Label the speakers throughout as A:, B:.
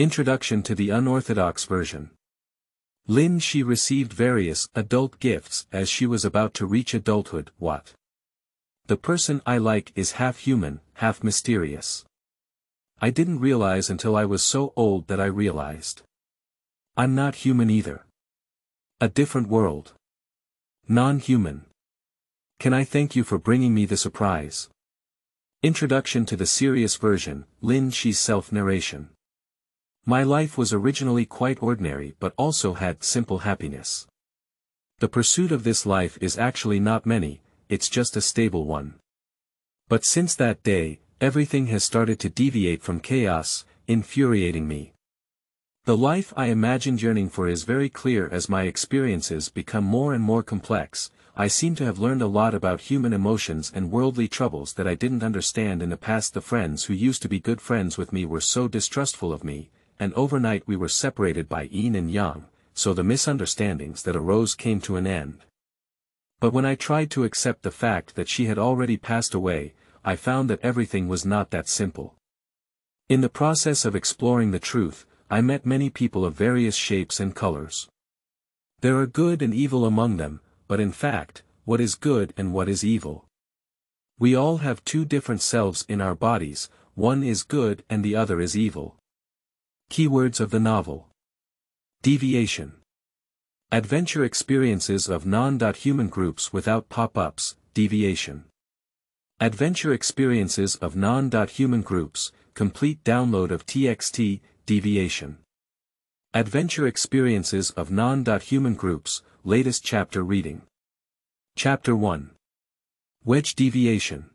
A: Introduction to the Unorthodox Version Lin Shi received various adult gifts as she was about to reach adulthood, what? The person I like is half human, half mysterious. I didn't realize until I was so old that I realized. I'm not human either. A different world. Non-human. Can I thank you for bringing me the surprise? Introduction to the serious version, Lin Shi's self-narration. My life was originally quite ordinary but also had simple happiness. The pursuit of this life is actually not many, it's just a stable one. But since that day, everything has started to deviate from chaos, infuriating me. The life I imagined yearning for is very clear as my experiences become more and more complex, I seem to have learned a lot about human emotions and worldly troubles that I didn't understand in the past the friends who used to be good friends with me were so distrustful of me, and overnight we were separated by yin and yang, so the misunderstandings that arose came to an end. But when I tried to accept the fact that she had already passed away, I found that everything was not that simple. In the process of exploring the truth, I met many people of various shapes and colors. There are good and evil among them, but in fact, what is good and what is evil? We all have two different selves in our bodies, one is good and the other is evil. Keywords of the novel. Deviation. Adventure experiences of non-human groups without pop-ups, deviation. Adventure experiences of non-human groups, complete download of TXT, deviation. Adventure experiences of non-human groups, latest chapter reading. Chapter 1. Wedge deviation.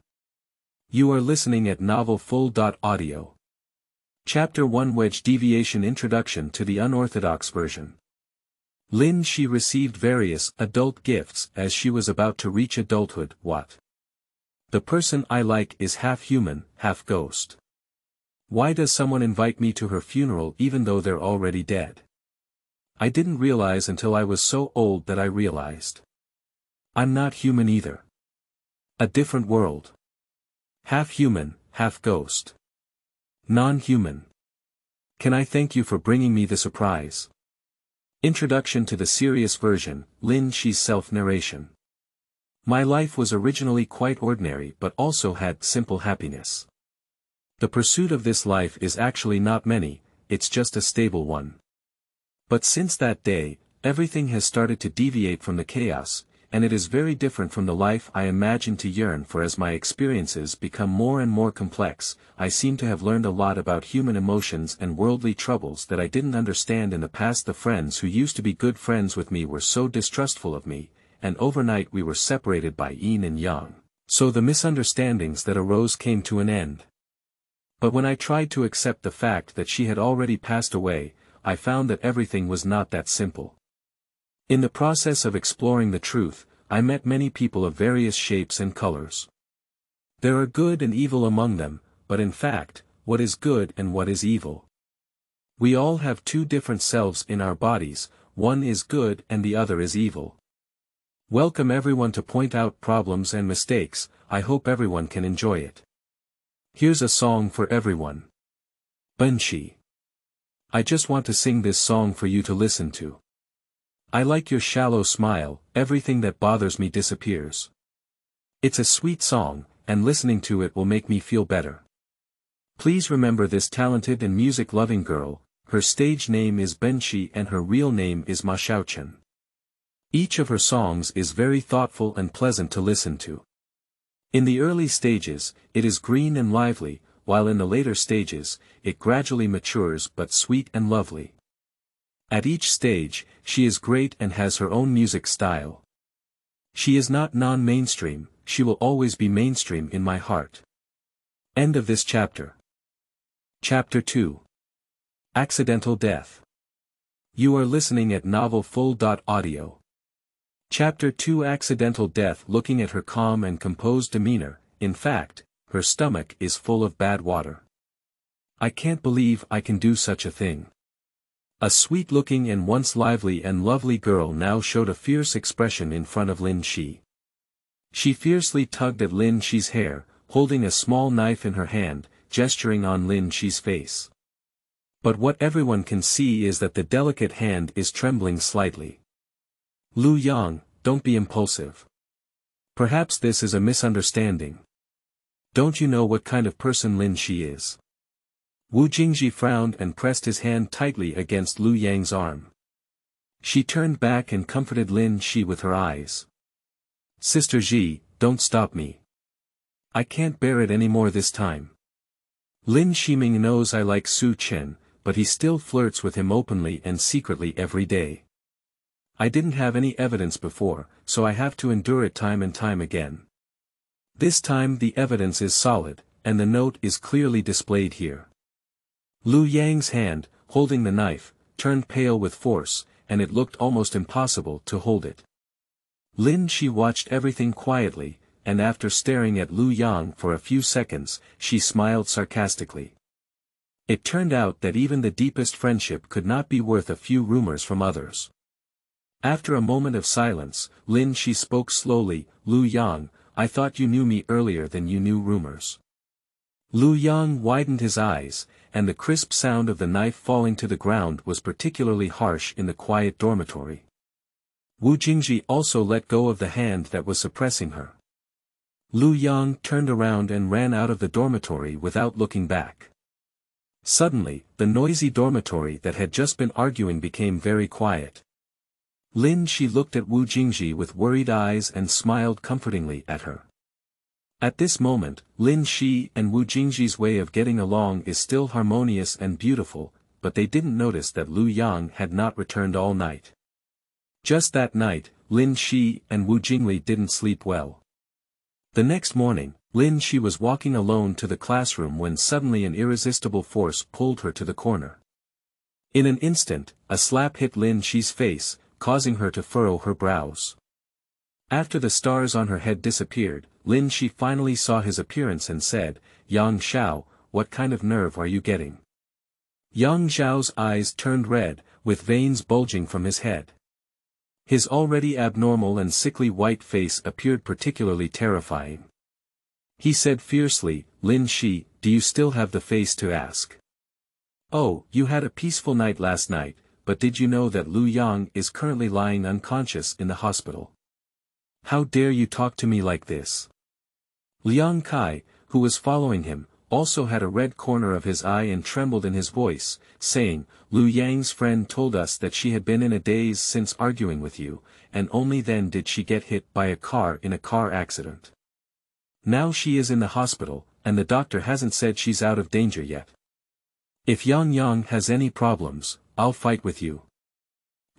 A: You are listening at novelfull.audio. Chapter 1 Wedge Deviation Introduction to the Unorthodox Version Lin Shi received various adult gifts as she was about to reach adulthood, what? The person I like is half human, half ghost. Why does someone invite me to her funeral even though they're already dead? I didn't realize until I was so old that I realized. I'm not human either. A different world. Half human, half ghost. Non-human. Can I thank you for bringing me the surprise? Introduction to the serious version, Lin Shi's self-narration. My life was originally quite ordinary but also had simple happiness. The pursuit of this life is actually not many, it's just a stable one. But since that day, everything has started to deviate from the chaos, and it is very different from the life I imagined to yearn for as my experiences become more and more complex, I seem to have learned a lot about human emotions and worldly troubles that I didn't understand in the past the friends who used to be good friends with me were so distrustful of me, and overnight we were separated by yin and yang. So the misunderstandings that arose came to an end. But when I tried to accept the fact that she had already passed away, I found that everything was not that simple. In the process of exploring the truth, I met many people of various shapes and colors. There are good and evil among them, but in fact, what is good and what is evil? We all have two different selves in our bodies, one is good and the other is evil. Welcome everyone to point out problems and mistakes, I hope everyone can enjoy it. Here's a song for everyone. Banshee. I just want to sing this song for you to listen to. I like your shallow smile, everything that bothers me disappears. It's a sweet song, and listening to it will make me feel better. Please remember this talented and music-loving girl, her stage name is Benshi and her real name is Ma Xiaochen. Each of her songs is very thoughtful and pleasant to listen to. In the early stages, it is green and lively, while in the later stages, it gradually matures but sweet and lovely. At each stage, she is great and has her own music style. She is not non-mainstream, she will always be mainstream in my heart. End of this chapter. Chapter 2 Accidental Death You are listening at novelfull.audio. Chapter 2 Accidental Death Looking at her calm and composed demeanor, in fact, her stomach is full of bad water. I can't believe I can do such a thing. A sweet-looking and once lively and lovely girl now showed a fierce expression in front of Lin Shi. She fiercely tugged at Lin Shi's hair, holding a small knife in her hand, gesturing on Lin Shi's face. But what everyone can see is that the delicate hand is trembling slightly. Lu Yang, don't be impulsive. Perhaps this is a misunderstanding. Don't you know what kind of person Lin Shi is? Wu Jingji frowned and pressed his hand tightly against Liu Yang's arm. She turned back and comforted Lin Shi with her eyes. Sister Ji, don't stop me. I can't bear it anymore this time. Lin Shiming knows I like Su Chen, but he still flirts with him openly and secretly every day. I didn't have any evidence before, so I have to endure it time and time again. This time the evidence is solid, and the note is clearly displayed here. Liu Yang's hand, holding the knife, turned pale with force, and it looked almost impossible to hold it. Lin Shi watched everything quietly, and after staring at Liu Yang for a few seconds, she smiled sarcastically. It turned out that even the deepest friendship could not be worth a few rumors from others. After a moment of silence, Lin Shi spoke slowly, Liu Yang, I thought you knew me earlier than you knew rumors. Liu Yang widened his eyes, and the crisp sound of the knife falling to the ground was particularly harsh in the quiet dormitory. Wu Jingji also let go of the hand that was suppressing her. Lu Yang turned around and ran out of the dormitory without looking back. Suddenly, the noisy dormitory that had just been arguing became very quiet. Lin Shi looked at Wu Jingji with worried eyes and smiled comfortingly at her. At this moment, Lin Shi and Wu Jingji's way of getting along is still harmonious and beautiful, but they didn't notice that Liu Yang had not returned all night. Just that night, Lin Shi and Wu Jingli didn't sleep well. The next morning, Lin Shi was walking alone to the classroom when suddenly an irresistible force pulled her to the corner. In an instant, a slap hit Lin Shi's face, causing her to furrow her brows. After the stars on her head disappeared, Lin Shi finally saw his appearance and said, Yang Xiao, what kind of nerve are you getting? Yang Xiao's eyes turned red, with veins bulging from his head. His already abnormal and sickly white face appeared particularly terrifying. He said fiercely, Lin Shi, do you still have the face to ask? Oh, you had a peaceful night last night, but did you know that Lu Yang is currently lying unconscious in the hospital? How dare you talk to me like this? Liang Kai, who was following him, also had a red corner of his eye and trembled in his voice, saying, Lu Yang's friend told us that she had been in a daze since arguing with you, and only then did she get hit by a car in a car accident. Now she is in the hospital, and the doctor hasn't said she's out of danger yet. If Yang Yang has any problems, I'll fight with you.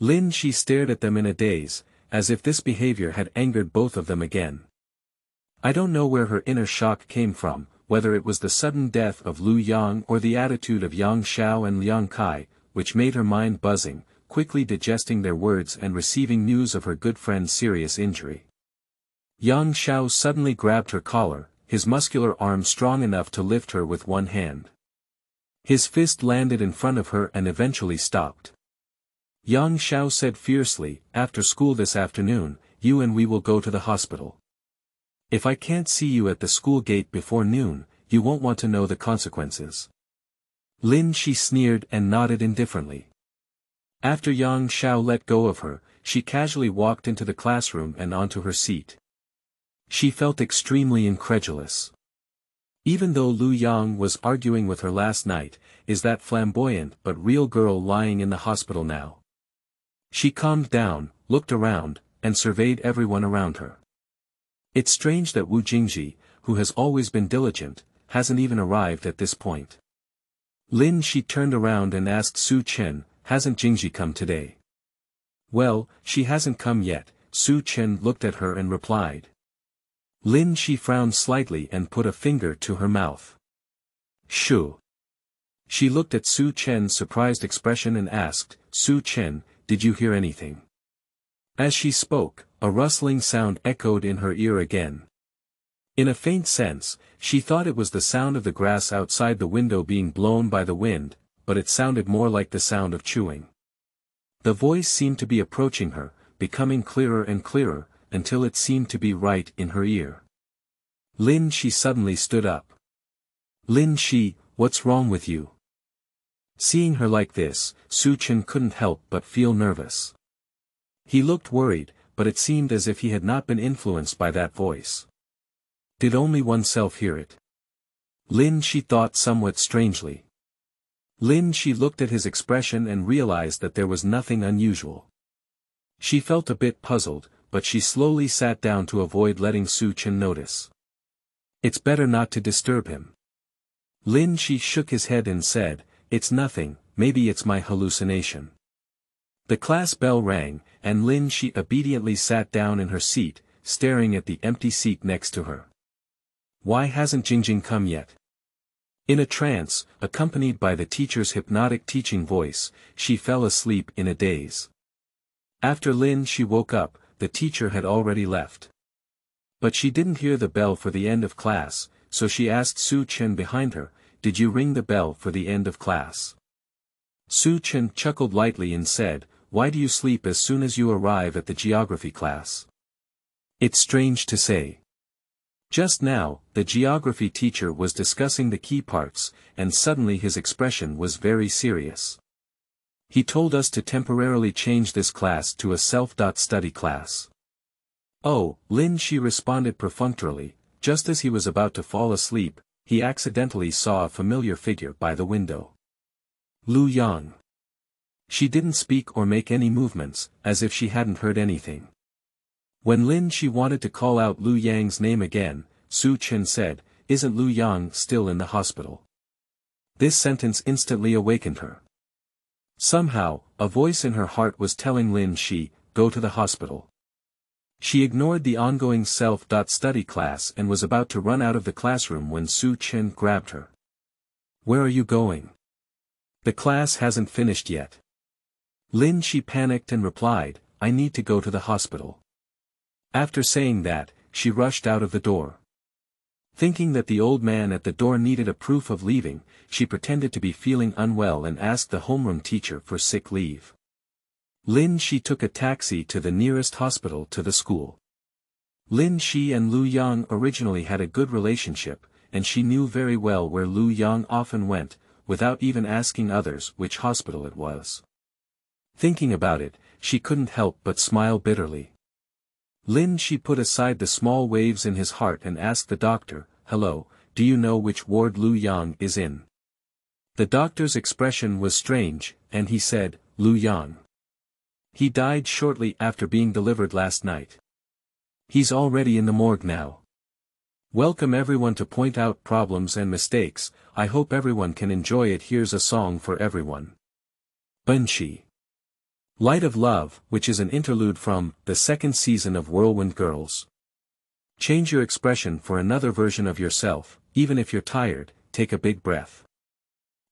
A: Lin Shi stared at them in a daze, as if this behavior had angered both of them again. I don't know where her inner shock came from, whether it was the sudden death of Liu Yang or the attitude of Yang Shao and Liang Kai, which made her mind buzzing, quickly digesting their words and receiving news of her good friend's serious injury. Yang Shao suddenly grabbed her collar, his muscular arm strong enough to lift her with one hand. His fist landed in front of her and eventually stopped. Yang Xiao said fiercely, after school this afternoon, you and we will go to the hospital. If I can't see you at the school gate before noon, you won't want to know the consequences. Lin Shi sneered and nodded indifferently. After Yang Xiao let go of her, she casually walked into the classroom and onto her seat. She felt extremely incredulous. Even though Lu Yang was arguing with her last night, is that flamboyant but real girl lying in the hospital now? She calmed down, looked around, and surveyed everyone around her. It's strange that Wu Jingji, who has always been diligent, hasn't even arrived at this point. Lin Shi turned around and asked Su Chen, hasn't Jingji come today? Well, she hasn't come yet, Su Chen looked at her and replied. Lin Shi frowned slightly and put a finger to her mouth. Shu. She looked at Su Chen's surprised expression and asked, Su Chen, did you hear anything? As she spoke, a rustling sound echoed in her ear again. In a faint sense, she thought it was the sound of the grass outside the window being blown by the wind, but it sounded more like the sound of chewing. The voice seemed to be approaching her, becoming clearer and clearer, until it seemed to be right in her ear. Lin Shi suddenly stood up. Lin Shi, what's wrong with you? Seeing her like this, Su Chen couldn't help but feel nervous. He looked worried, but it seemed as if he had not been influenced by that voice. Did only oneself hear it? Lin she thought somewhat strangely. Lin she looked at his expression and realized that there was nothing unusual. She felt a bit puzzled, but she slowly sat down to avoid letting Su Chen notice. It's better not to disturb him. Lin Shi shook his head and said, it's nothing, maybe it's my hallucination. The class bell rang, and Lin Shi obediently sat down in her seat, staring at the empty seat next to her. Why hasn't Jingjing come yet? In a trance, accompanied by the teacher's hypnotic teaching voice, she fell asleep in a daze. After Lin she woke up, the teacher had already left. But she didn't hear the bell for the end of class, so she asked Su Chen behind her, did you ring the bell for the end of class? Su Chen chuckled lightly and said, why do you sleep as soon as you arrive at the geography class? It's strange to say. Just now, the geography teacher was discussing the key parts, and suddenly his expression was very serious. He told us to temporarily change this class to a self-study class. Oh, Lin Shi responded perfunctorily, just as he was about to fall asleep, he accidentally saw a familiar figure by the window. Lu Yang. She didn't speak or make any movements, as if she hadn't heard anything. When Lin Shi wanted to call out Lu Yang's name again, Su Chen said, isn't Lu Yang still in the hospital? This sentence instantly awakened her. Somehow, a voice in her heart was telling Lin Shi, go to the hospital. She ignored the ongoing self-study class and was about to run out of the classroom when Su Chen grabbed her. Where are you going? The class hasn't finished yet. Lin She panicked and replied, I need to go to the hospital. After saying that, she rushed out of the door. Thinking that the old man at the door needed a proof of leaving, she pretended to be feeling unwell and asked the homeroom teacher for sick leave. Lin Shi took a taxi to the nearest hospital to the school. Lin Shi and Lu Yang originally had a good relationship, and she knew very well where Lu Yang often went, without even asking others which hospital it was. Thinking about it, she couldn't help but smile bitterly. Lin Shi put aside the small waves in his heart and asked the doctor, Hello, do you know which ward Lu Yang is in? The doctor's expression was strange, and he said, Lu Yang. He died shortly after being delivered last night. He's already in the morgue now. Welcome everyone to point out problems and mistakes, I hope everyone can enjoy it here's a song for everyone. Bunshi, Light of Love, which is an interlude from, the second season of Whirlwind Girls. Change your expression for another version of yourself, even if you're tired, take a big breath.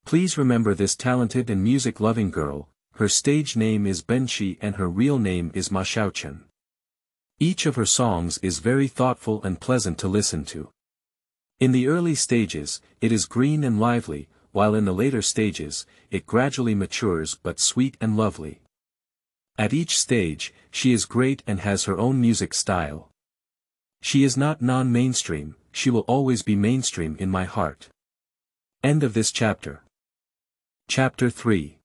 A: Please remember this talented and music-loving girl, her stage name is Benshi and her real name is Ma Xiaochen. Each of her songs is very thoughtful and pleasant to listen to. In the early stages, it is green and lively, while in the later stages, it gradually matures but sweet and lovely. At each stage, she is great and has her own music style. She is not non-mainstream, she will always be mainstream in my heart. End of this chapter. Chapter 3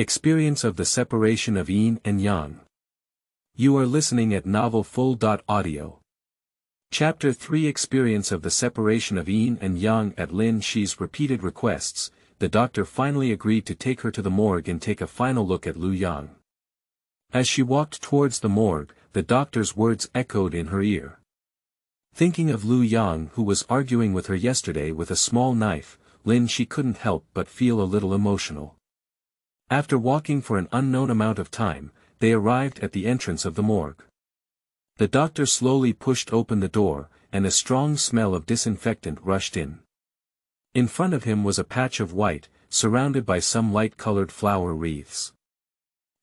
A: Experience of the Separation of Yin and Yang. You are listening at NovelFull.audio. Chapter 3 Experience of the Separation of Yin and Yang At Lin Shi's repeated requests, the doctor finally agreed to take her to the morgue and take a final look at Lu Yang. As she walked towards the morgue, the doctor's words echoed in her ear. Thinking of Lu Yang who was arguing with her yesterday with a small knife, Lin Shi couldn't help but feel a little emotional. After walking for an unknown amount of time, they arrived at the entrance of the morgue. The doctor slowly pushed open the door, and a strong smell of disinfectant rushed in. In front of him was a patch of white, surrounded by some light-colored flower wreaths.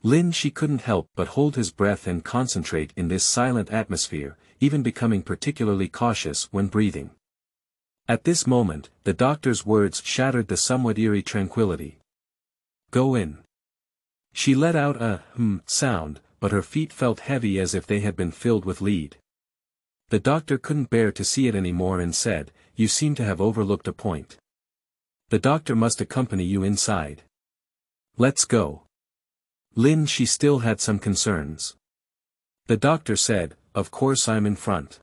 A: Lin she couldn't help but hold his breath and concentrate in this silent atmosphere, even becoming particularly cautious when breathing. At this moment, the doctor's words shattered the somewhat eerie tranquility. Go in. She let out a, hmm, sound, but her feet felt heavy as if they had been filled with lead. The doctor couldn't bear to see it any more and said, you seem to have overlooked a point. The doctor must accompany you inside. Let's go. Lin she still had some concerns. The doctor said, of course I'm in front.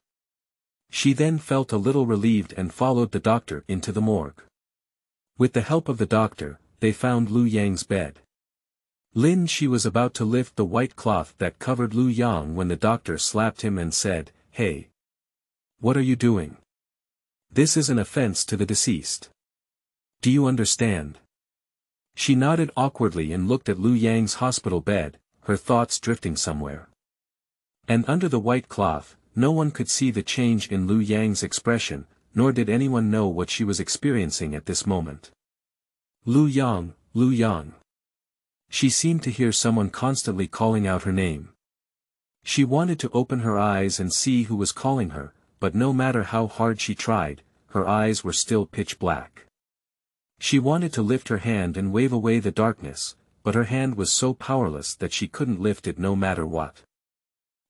A: She then felt a little relieved and followed the doctor into the morgue. With the help of the doctor, they found Liu Yang's bed. Lin Shi was about to lift the white cloth that covered Liu Yang when the doctor slapped him and said, Hey! What are you doing? This is an offense to the deceased. Do you understand? She nodded awkwardly and looked at Liu Yang's hospital bed, her thoughts drifting somewhere. And under the white cloth, no one could see the change in Liu Yang's expression, nor did anyone know what she was experiencing at this moment. Lu Yang, Lu Yang. She seemed to hear someone constantly calling out her name. She wanted to open her eyes and see who was calling her, but no matter how hard she tried, her eyes were still pitch black. She wanted to lift her hand and wave away the darkness, but her hand was so powerless that she couldn't lift it no matter what.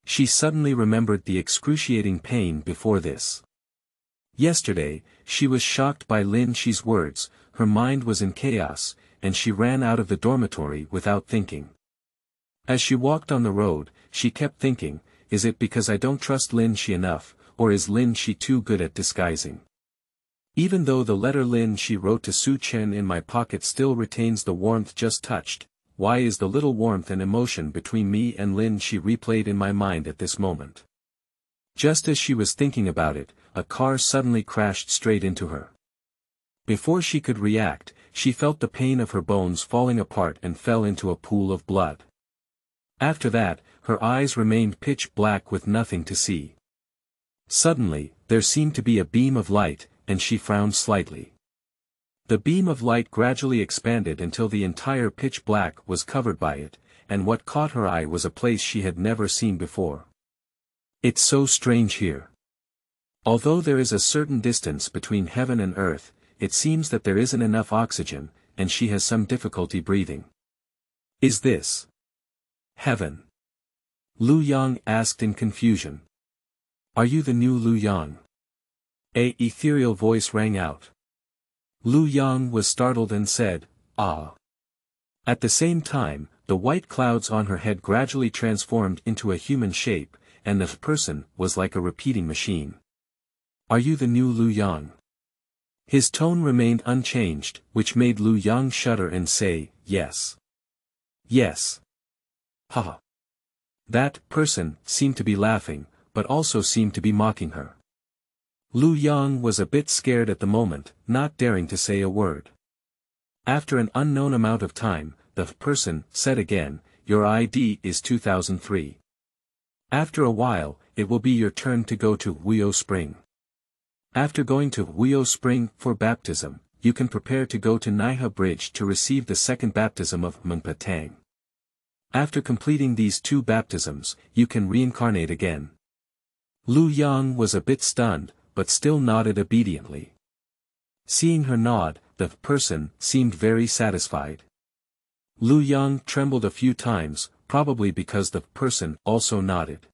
A: She suddenly remembered the excruciating pain before this. Yesterday, she was shocked by Lin Shi's words, her mind was in chaos, and she ran out of the dormitory without thinking. As she walked on the road, she kept thinking, is it because I don't trust Lin Shi enough, or is Lin Shi too good at disguising? Even though the letter Lin Shi wrote to Su Chen in my pocket still retains the warmth just touched, why is the little warmth and emotion between me and Lin Shi replayed in my mind at this moment? Just as she was thinking about it, a car suddenly crashed straight into her. Before she could react, she felt the pain of her bones falling apart and fell into a pool of blood. After that, her eyes remained pitch black with nothing to see. Suddenly, there seemed to be a beam of light, and she frowned slightly. The beam of light gradually expanded until the entire pitch black was covered by it, and what caught her eye was a place she had never seen before. It's so strange here. Although there is a certain distance between heaven and earth, it seems that there isn't enough oxygen, and she has some difficulty breathing. Is this heaven? Lu Yang asked in confusion. Are you the new Lu Yang? A ethereal voice rang out. Lu Yang was startled and said, Ah. At the same time, the white clouds on her head gradually transformed into a human shape, and the person was like a repeating machine. Are you the new Lu Yang? His tone remained unchanged, which made Lu Yang shudder and say, yes. Yes. Ha. That person seemed to be laughing, but also seemed to be mocking her. Lu Yang was a bit scared at the moment, not daring to say a word. After an unknown amount of time, the person said again, your ID is 2003. After a while, it will be your turn to go to Wuyo Spring. After going to Huyo Spring for baptism, you can prepare to go to Naiha Bridge to receive the second baptism of Mungpa Tang. After completing these two baptisms, you can reincarnate again. Lu Yang was a bit stunned, but still nodded obediently. Seeing her nod, the person seemed very satisfied. Lu Yang trembled a few times, probably because the person also nodded.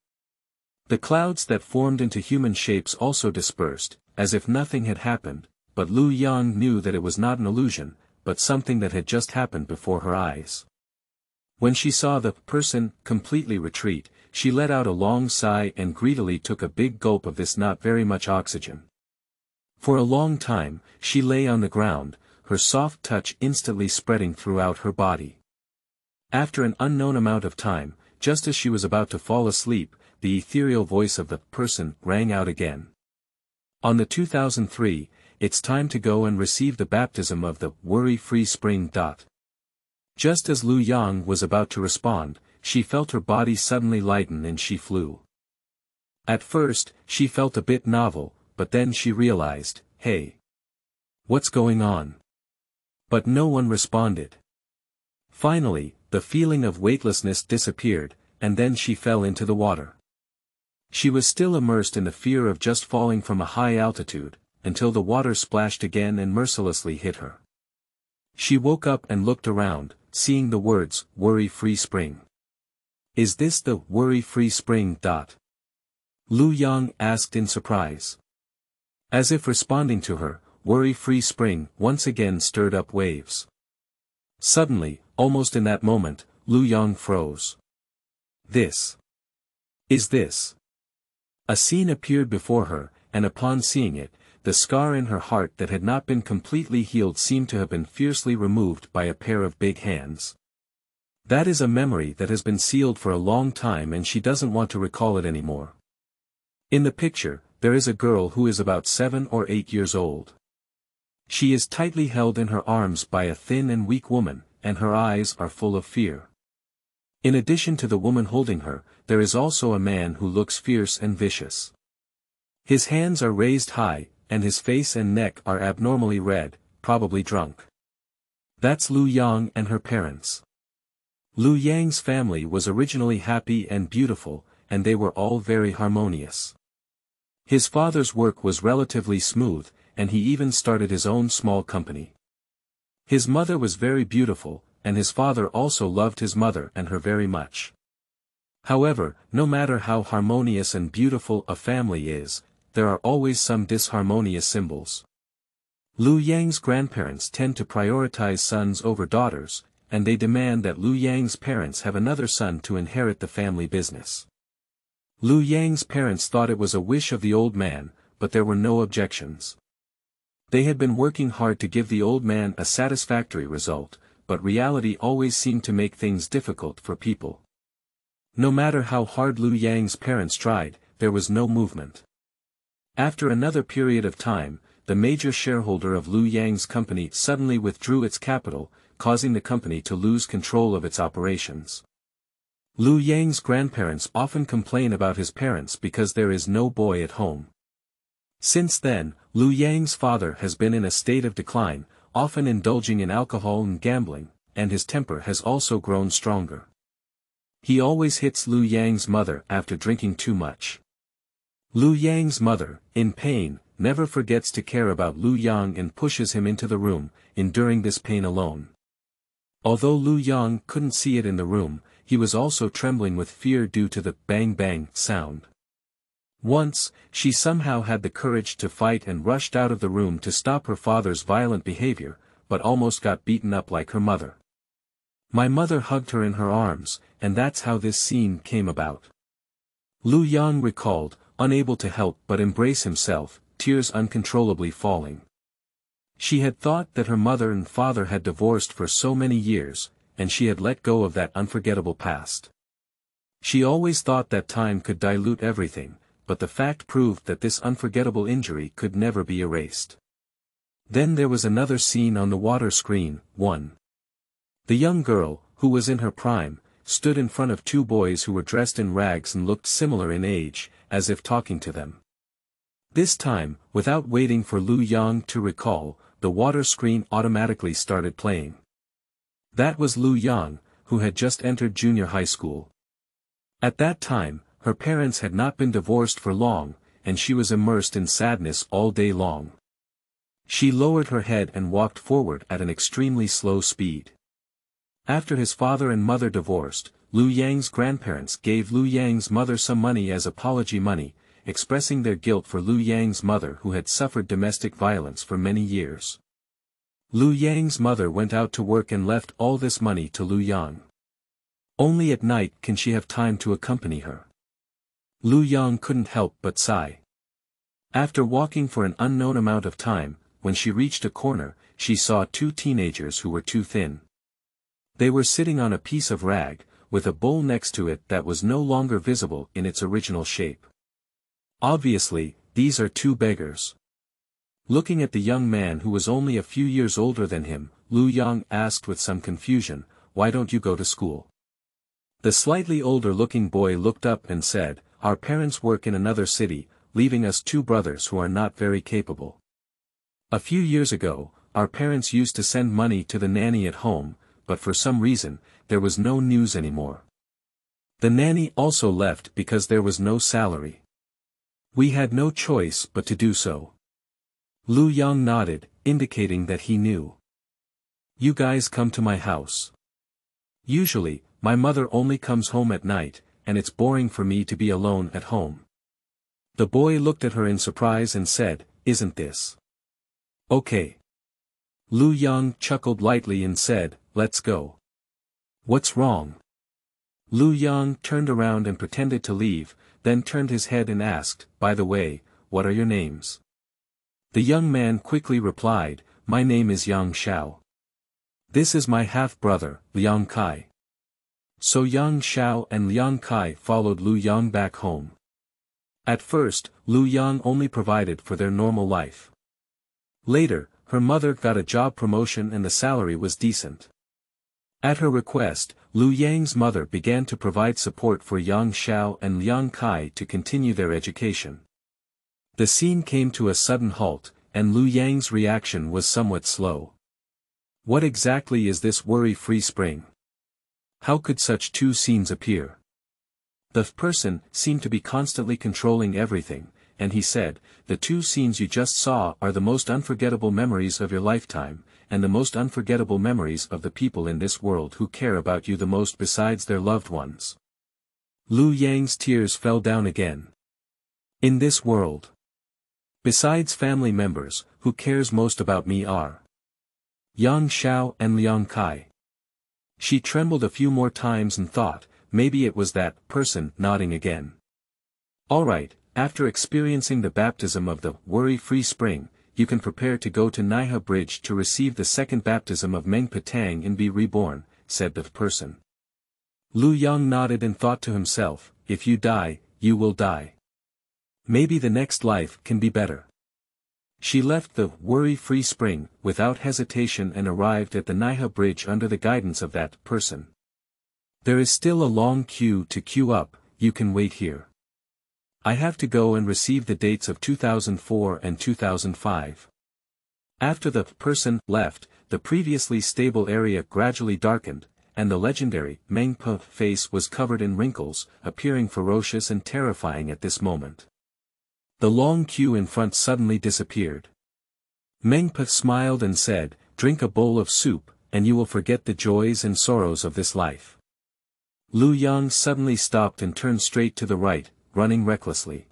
A: The clouds that formed into human shapes also dispersed, as if nothing had happened, but Lu Yang knew that it was not an illusion, but something that had just happened before her eyes. When she saw the person completely retreat, she let out a long sigh and greedily took a big gulp of this not very much oxygen. For a long time, she lay on the ground, her soft touch instantly spreading throughout her body. After an unknown amount of time, just as she was about to fall asleep, the ethereal voice of the person rang out again. On the 2003, it's time to go and receive the baptism of the worry-free spring. Dot. Just as Lu Yang was about to respond, she felt her body suddenly lighten and she flew. At first, she felt a bit novel, but then she realized, hey. What's going on? But no one responded. Finally, the feeling of weightlessness disappeared, and then she fell into the water. She was still immersed in the fear of just falling from a high altitude, until the water splashed again and mercilessly hit her. She woke up and looked around, seeing the words, worry-free spring. Is this the worry-free spring dot? Lu Yang asked in surprise. As if responding to her, worry-free spring once again stirred up waves. Suddenly, almost in that moment, Lu Yang froze. This. Is this. A scene appeared before her, and upon seeing it, the scar in her heart that had not been completely healed seemed to have been fiercely removed by a pair of big hands. That is a memory that has been sealed for a long time and she doesn't want to recall it anymore. In the picture, there is a girl who is about seven or eight years old. She is tightly held in her arms by a thin and weak woman, and her eyes are full of fear. In addition to the woman holding her, there is also a man who looks fierce and vicious. His hands are raised high, and his face and neck are abnormally red, probably drunk. That's Lu Yang and her parents. Lu Yang's family was originally happy and beautiful, and they were all very harmonious. His father's work was relatively smooth, and he even started his own small company. His mother was very beautiful, and his father also loved his mother and her very much. However, no matter how harmonious and beautiful a family is, there are always some disharmonious symbols. Liu Yang's grandparents tend to prioritize sons over daughters, and they demand that Liu Yang's parents have another son to inherit the family business. Liu Yang's parents thought it was a wish of the old man, but there were no objections. They had been working hard to give the old man a satisfactory result, but reality always seemed to make things difficult for people. No matter how hard Liu Yang's parents tried, there was no movement. After another period of time, the major shareholder of Liu Yang's company suddenly withdrew its capital, causing the company to lose control of its operations. Liu Yang's grandparents often complain about his parents because there is no boy at home. Since then, Liu Yang's father has been in a state of decline, often indulging in alcohol and gambling, and his temper has also grown stronger. He always hits Liu Yang's mother after drinking too much. Liu Yang's mother, in pain, never forgets to care about Liu Yang and pushes him into the room, enduring this pain alone. Although Liu Yang couldn't see it in the room, he was also trembling with fear due to the bang-bang sound. Once, she somehow had the courage to fight and rushed out of the room to stop her father's violent behavior, but almost got beaten up like her mother. My mother hugged her in her arms, and that's how this scene came about. Lu Yang recalled, unable to help but embrace himself, tears uncontrollably falling. She had thought that her mother and father had divorced for so many years, and she had let go of that unforgettable past. She always thought that time could dilute everything, but the fact proved that this unforgettable injury could never be erased. Then there was another scene on the water screen, one. The young girl, who was in her prime, stood in front of two boys who were dressed in rags and looked similar in age, as if talking to them. This time, without waiting for Lu Yang to recall, the water screen automatically started playing. That was Lu Yang, who had just entered junior high school. At that time, her parents had not been divorced for long, and she was immersed in sadness all day long. She lowered her head and walked forward at an extremely slow speed. After his father and mother divorced, Liu Yang's grandparents gave Liu Yang's mother some money as apology money, expressing their guilt for Liu Yang's mother who had suffered domestic violence for many years. Liu Yang's mother went out to work and left all this money to Liu Yang. Only at night can she have time to accompany her. Liu Yang couldn't help but sigh. After walking for an unknown amount of time, when she reached a corner, she saw two teenagers who were too thin. They were sitting on a piece of rag, with a bowl next to it that was no longer visible in its original shape. Obviously, these are two beggars. Looking at the young man who was only a few years older than him, Lu Yang asked with some confusion, why don't you go to school? The slightly older-looking boy looked up and said, our parents work in another city, leaving us two brothers who are not very capable. A few years ago, our parents used to send money to the nanny at home, but for some reason, there was no news anymore. The nanny also left because there was no salary. We had no choice but to do so. Lu Yang nodded, indicating that he knew. You guys come to my house. Usually, my mother only comes home at night, and it's boring for me to be alone at home. The boy looked at her in surprise and said, Isn't this? Okay. Lu Yang chuckled lightly and said, let's go. What's wrong? Lu Yang turned around and pretended to leave, then turned his head and asked, by the way, what are your names? The young man quickly replied, my name is Yang Xiao. This is my half-brother, Liang Kai. So Yang Xiao and Liang Kai followed Lu Yang back home. At first, Lu Yang only provided for their normal life. Later, her mother got a job promotion and the salary was decent. At her request, Liu Yang's mother began to provide support for Yang Xiao and Liang Kai to continue their education. The scene came to a sudden halt, and Liu Yang's reaction was somewhat slow. What exactly is this worry-free spring? How could such two scenes appear? The person seemed to be constantly controlling everything, and he said, the two scenes you just saw are the most unforgettable memories of your lifetime, and the most unforgettable memories of the people in this world who care about you the most besides their loved ones. Liu Yang's tears fell down again. In this world. Besides family members, who cares most about me are Yang Shao and Liang Kai. She trembled a few more times and thought, maybe it was that person nodding again. Alright, after experiencing the baptism of the worry-free spring, you can prepare to go to Niha Bridge to receive the second baptism of Meng Patang and be reborn, said the person. Lu Yang nodded and thought to himself, if you die, you will die. Maybe the next life can be better. She left the worry-free spring without hesitation and arrived at the Niha Bridge under the guidance of that person. There is still a long queue to queue up, you can wait here. I have to go and receive the dates of 2004 and 2005. After the person left, the previously stable area gradually darkened, and the legendary Meng Po face was covered in wrinkles, appearing ferocious and terrifying at this moment. The long queue in front suddenly disappeared. Meng Po smiled and said, Drink a bowl of soup, and you will forget the joys and sorrows of this life. Lu Yang suddenly stopped and turned straight to the right, running recklessly.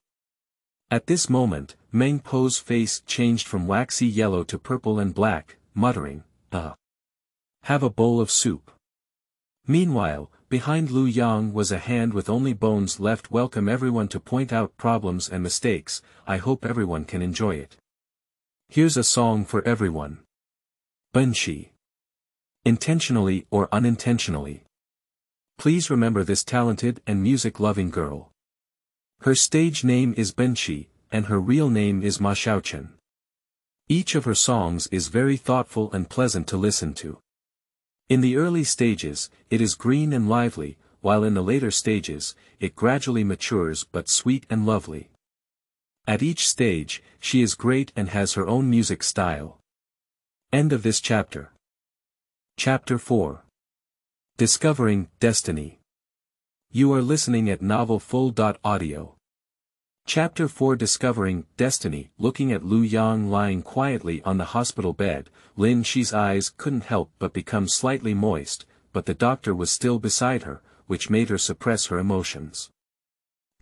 A: At this moment, Meng Po's face changed from waxy yellow to purple and black, muttering, Uh. Have a bowl of soup. Meanwhile, behind Lu Yang was a hand with only bones left welcome everyone to point out problems and mistakes, I hope everyone can enjoy it. Here's a song for everyone. Bunshi. Intentionally or unintentionally. Please remember this talented and music-loving girl. Her stage name is Benchi, and her real name is Ma Xiaochen. Each of her songs is very thoughtful and pleasant to listen to. In the early stages, it is green and lively, while in the later stages, it gradually matures but sweet and lovely. At each stage, she is great and has her own music style. End of this chapter. Chapter 4 Discovering Destiny you are listening at NovelFull.audio. Chapter 4 Discovering Destiny Looking at Lu Yang lying quietly on the hospital bed, Lin Shi's eyes couldn't help but become slightly moist, but the doctor was still beside her, which made her suppress her emotions.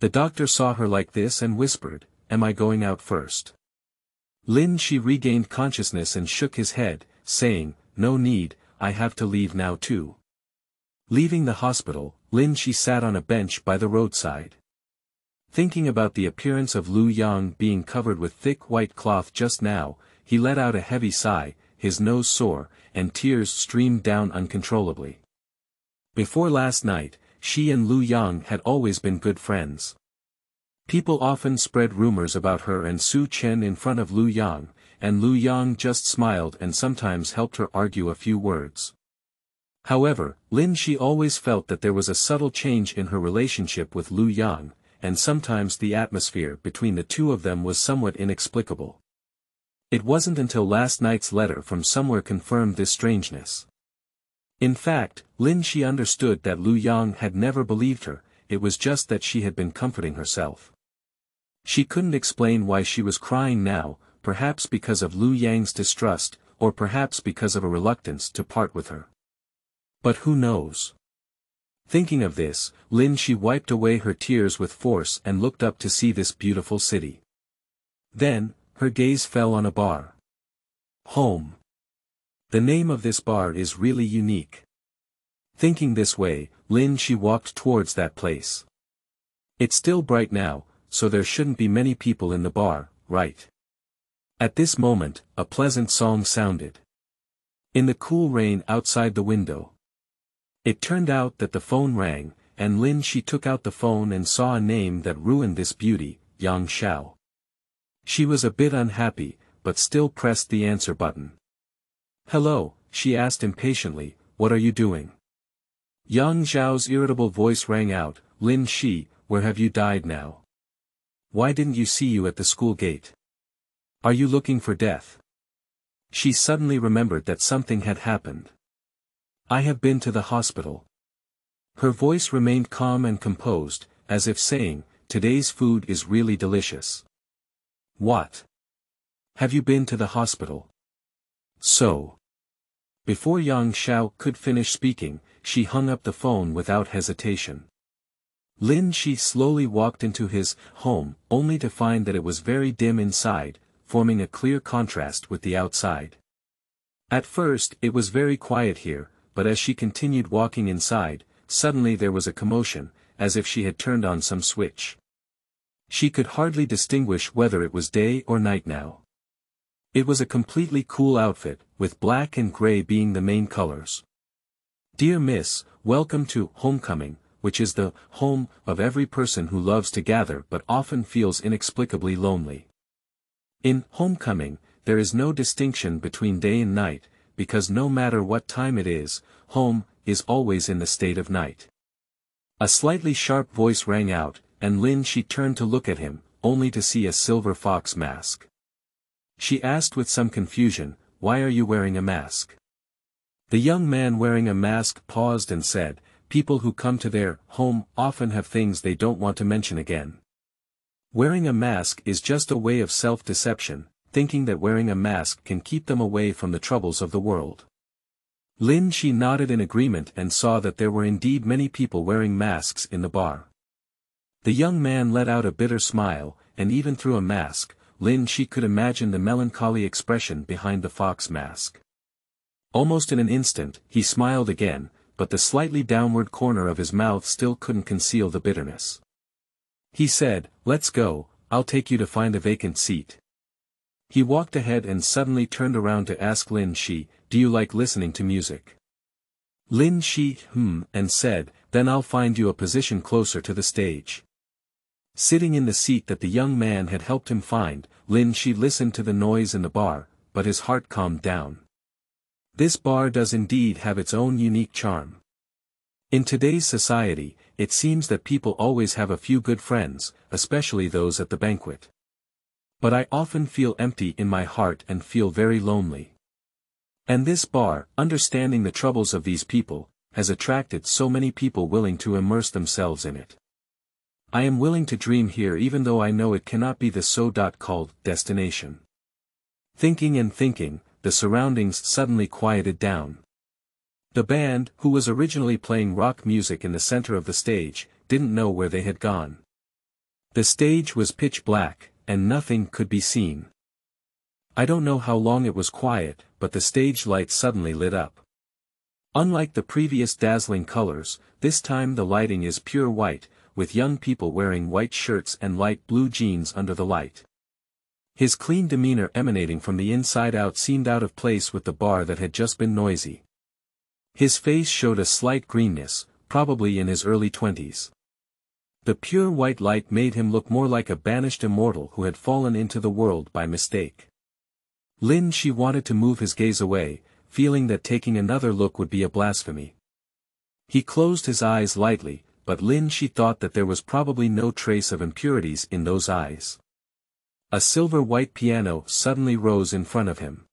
A: The doctor saw her like this and whispered, Am I going out first? Lin Shi regained consciousness and shook his head, saying, No need, I have to leave now too. Leaving the hospital, Lin Shi sat on a bench by the roadside. Thinking about the appearance of Lu Yang being covered with thick white cloth just now, he let out a heavy sigh, his nose sore, and tears streamed down uncontrollably. Before last night, she and Lu Yang had always been good friends. People often spread rumors about her and Su Chen in front of Lu Yang, and Lu Yang just smiled and sometimes helped her argue a few words. However, Lin Shi always felt that there was a subtle change in her relationship with Liu Yang, and sometimes the atmosphere between the two of them was somewhat inexplicable. It wasn't until last night's letter from somewhere confirmed this strangeness. In fact, Lin Shi understood that Liu Yang had never believed her, it was just that she had been comforting herself. She couldn't explain why she was crying now, perhaps because of Liu Yang's distrust, or perhaps because of a reluctance to part with her. But who knows? Thinking of this, Lin Shi wiped away her tears with force and looked up to see this beautiful city. Then, her gaze fell on a bar. Home. The name of this bar is really unique. Thinking this way, Lin Shi walked towards that place. It's still bright now, so there shouldn't be many people in the bar, right? At this moment, a pleasant song sounded. In the cool rain outside the window, it turned out that the phone rang, and Lin Shi took out the phone and saw a name that ruined this beauty, Yang Xiao. She was a bit unhappy, but still pressed the answer button. Hello, she asked impatiently, what are you doing? Yang Xiao's irritable voice rang out, Lin Shi, where have you died now? Why didn't you see you at the school gate? Are you looking for death? She suddenly remembered that something had happened. I have been to the hospital. Her voice remained calm and composed, as if saying, today's food is really delicious. What? Have you been to the hospital? So. Before Yang Xiao could finish speaking, she hung up the phone without hesitation. Lin Shi slowly walked into his home, only to find that it was very dim inside, forming a clear contrast with the outside. At first it was very quiet here, but as she continued walking inside, suddenly there was a commotion, as if she had turned on some switch. She could hardly distinguish whether it was day or night now. It was a completely cool outfit, with black and grey being the main colors. Dear Miss, welcome to Homecoming, which is the home of every person who loves to gather but often feels inexplicably lonely. In Homecoming, there is no distinction between day and night, because no matter what time it is, home, is always in the state of night. A slightly sharp voice rang out, and Lin she turned to look at him, only to see a silver fox mask. She asked with some confusion, why are you wearing a mask? The young man wearing a mask paused and said, people who come to their home often have things they don't want to mention again. Wearing a mask is just a way of self-deception, thinking that wearing a mask can keep them away from the troubles of the world. Lin Shi nodded in agreement and saw that there were indeed many people wearing masks in the bar. The young man let out a bitter smile, and even through a mask, Lin Shi could imagine the melancholy expression behind the fox mask. Almost in an instant, he smiled again, but the slightly downward corner of his mouth still couldn't conceal the bitterness. He said, let's go, I'll take you to find a vacant seat. He walked ahead and suddenly turned around to ask Lin Shi, do you like listening to music? Lin Shi hmm and said, then I'll find you a position closer to the stage. Sitting in the seat that the young man had helped him find, Lin Shi listened to the noise in the bar, but his heart calmed down. This bar does indeed have its own unique charm. In today's society, it seems that people always have a few good friends, especially those at the banquet but I often feel empty in my heart and feel very lonely. And this bar, understanding the troubles of these people, has attracted so many people willing to immerse themselves in it. I am willing to dream here even though I know it cannot be the so called destination. Thinking and thinking, the surroundings suddenly quieted down. The band, who was originally playing rock music in the center of the stage, didn't know where they had gone. The stage was pitch black, and nothing could be seen. I don't know how long it was quiet, but the stage light suddenly lit up. Unlike the previous dazzling colors, this time the lighting is pure white, with young people wearing white shirts and light blue jeans under the light. His clean demeanor emanating from the inside out seemed out of place with the bar that had just been noisy. His face showed a slight greenness, probably in his early twenties. The pure white light made him look more like a banished immortal who had fallen into the world by mistake. Lin Shi wanted to move his gaze away, feeling that taking another look would be a blasphemy. He closed his eyes lightly, but Lin Shi thought that there was probably no trace of impurities in those eyes. A silver-white piano suddenly rose in front of him.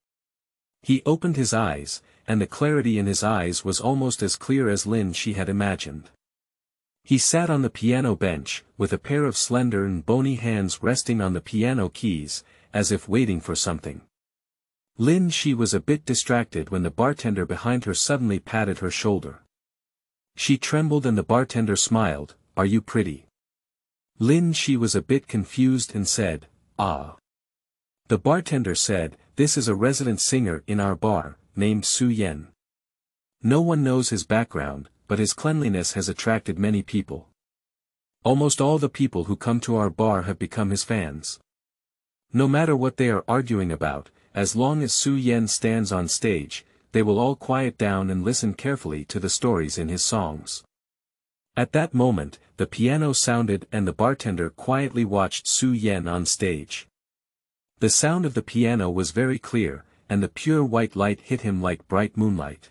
A: He opened his eyes, and the clarity in his eyes was almost as clear as Lin Shi had imagined. He sat on the piano bench, with a pair of slender and bony hands resting on the piano keys, as if waiting for something. Lin Shi was a bit distracted when the bartender behind her suddenly patted her shoulder. She trembled and the bartender smiled, Are you pretty? Lin Shi was a bit confused and said, Ah. The bartender said, This is a resident singer in our bar, named Su Yen. No one knows his background, but his cleanliness has attracted many people. Almost all the people who come to our bar have become his fans. No matter what they are arguing about, as long as Su Yen stands on stage, they will all quiet down and listen carefully to the stories in his songs. At that moment, the piano sounded and the bartender quietly watched Su Yen on stage. The sound of the piano was very clear, and the pure white light hit him like bright moonlight.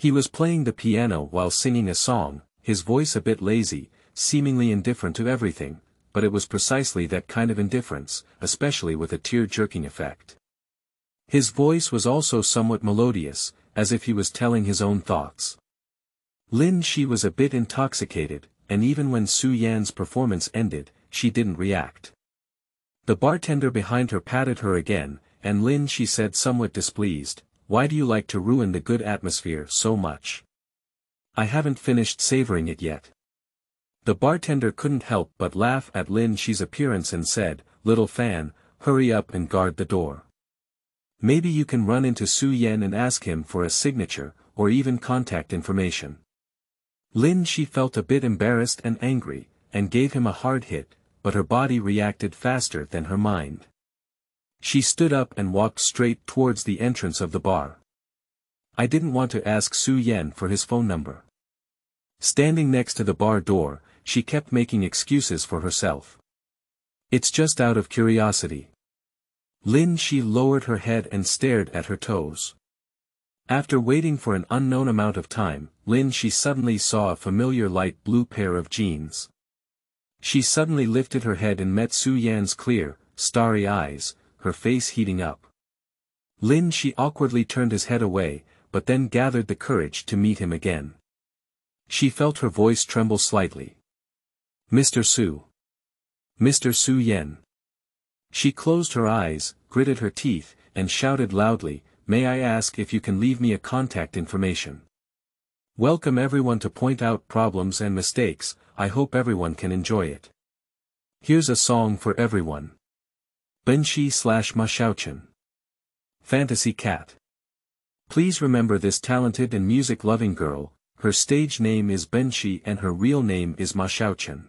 A: He was playing the piano while singing a song, his voice a bit lazy, seemingly indifferent to everything, but it was precisely that kind of indifference, especially with a tear-jerking effect. His voice was also somewhat melodious, as if he was telling his own thoughts. Lin Shi was a bit intoxicated, and even when Su Yan's performance ended, she didn't react. The bartender behind her patted her again, and Lin Shi said somewhat displeased, why do you like to ruin the good atmosphere so much? I haven't finished savoring it yet. The bartender couldn't help but laugh at Lin Shi's appearance and said, Little fan, hurry up and guard the door. Maybe you can run into Su Yan and ask him for a signature, or even contact information. Lin Shi felt a bit embarrassed and angry, and gave him a hard hit, but her body reacted faster than her mind. She stood up and walked straight towards the entrance of the bar. I didn't want to ask Su Yan for his phone number. Standing next to the bar door, she kept making excuses for herself. It's just out of curiosity. Lin She lowered her head and stared at her toes. After waiting for an unknown amount of time, Lin She suddenly saw a familiar light blue pair of jeans. She suddenly lifted her head and met Su Yan's clear, starry eyes, her face heating up. Lin She awkwardly turned his head away, but then gathered the courage to meet him again. She felt her voice tremble slightly. Mr. Su. Mr. Su Yen. She closed her eyes, gritted her teeth, and shouted loudly, May I ask if you can leave me a contact information? Welcome everyone to point out problems and mistakes, I hope everyone can enjoy it. Here's a song for everyone. Benshi slash Mashouchen. Fantasy Cat. Please remember this talented and music-loving girl, her stage name is Benshi and her real name is Mashouchen.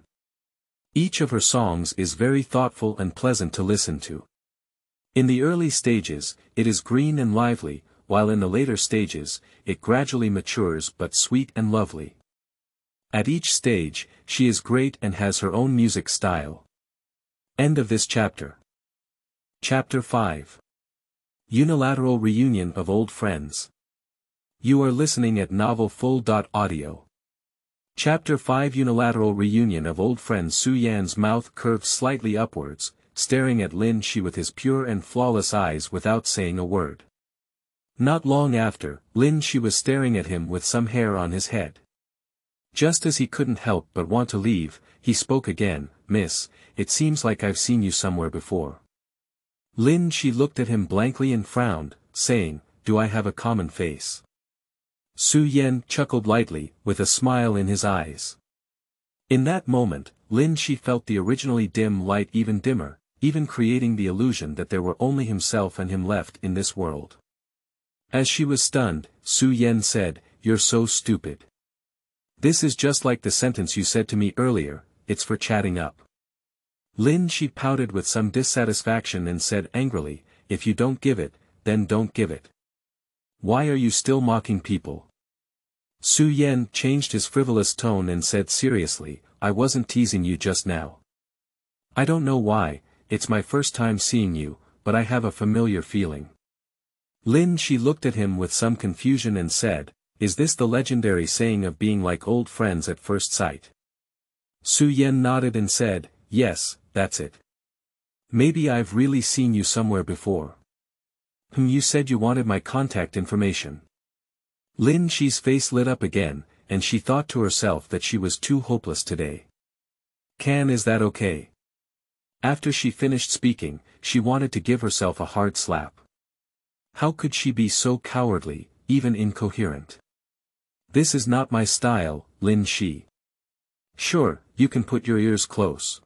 A: Each of her songs is very thoughtful and pleasant to listen to. In the early stages, it is green and lively, while in the later stages, it gradually matures but sweet and lovely. At each stage, she is great and has her own music style. End of this chapter. Chapter 5 Unilateral Reunion of Old Friends You are listening at NovelFull.audio. Chapter 5 Unilateral Reunion of Old Friends Su Yan's mouth curved slightly upwards, staring at Lin Shi with his pure and flawless eyes without saying a word. Not long after, Lin Shi was staring at him with some hair on his head. Just as he couldn't help but want to leave, he spoke again, Miss, it seems like I've seen you somewhere before. Lin Shi looked at him blankly and frowned, saying, Do I have a common face? Su Yan chuckled lightly, with a smile in his eyes. In that moment, Lin Shi felt the originally dim light even dimmer, even creating the illusion that there were only himself and him left in this world. As she was stunned, Su Yan said, You're so stupid. This is just like the sentence you said to me earlier, it's for chatting up. Lin Shi pouted with some dissatisfaction and said angrily, if you don't give it, then don't give it. Why are you still mocking people? Su Yan changed his frivolous tone and said seriously, I wasn't teasing you just now. I don't know why, it's my first time seeing you, but I have a familiar feeling. Lin Shi looked at him with some confusion and said, is this the legendary saying of being like old friends at first sight? Su Yan nodded and said, yes, that's it. Maybe I've really seen you somewhere before. Hmm you said you wanted my contact information. Lin Shi's face lit up again, and she thought to herself that she was too hopeless today. Can is that okay? After she finished speaking, she wanted to give herself a hard slap. How could she be so cowardly, even incoherent? This is not my style, Lin Shi. Sure, you can put your ears close.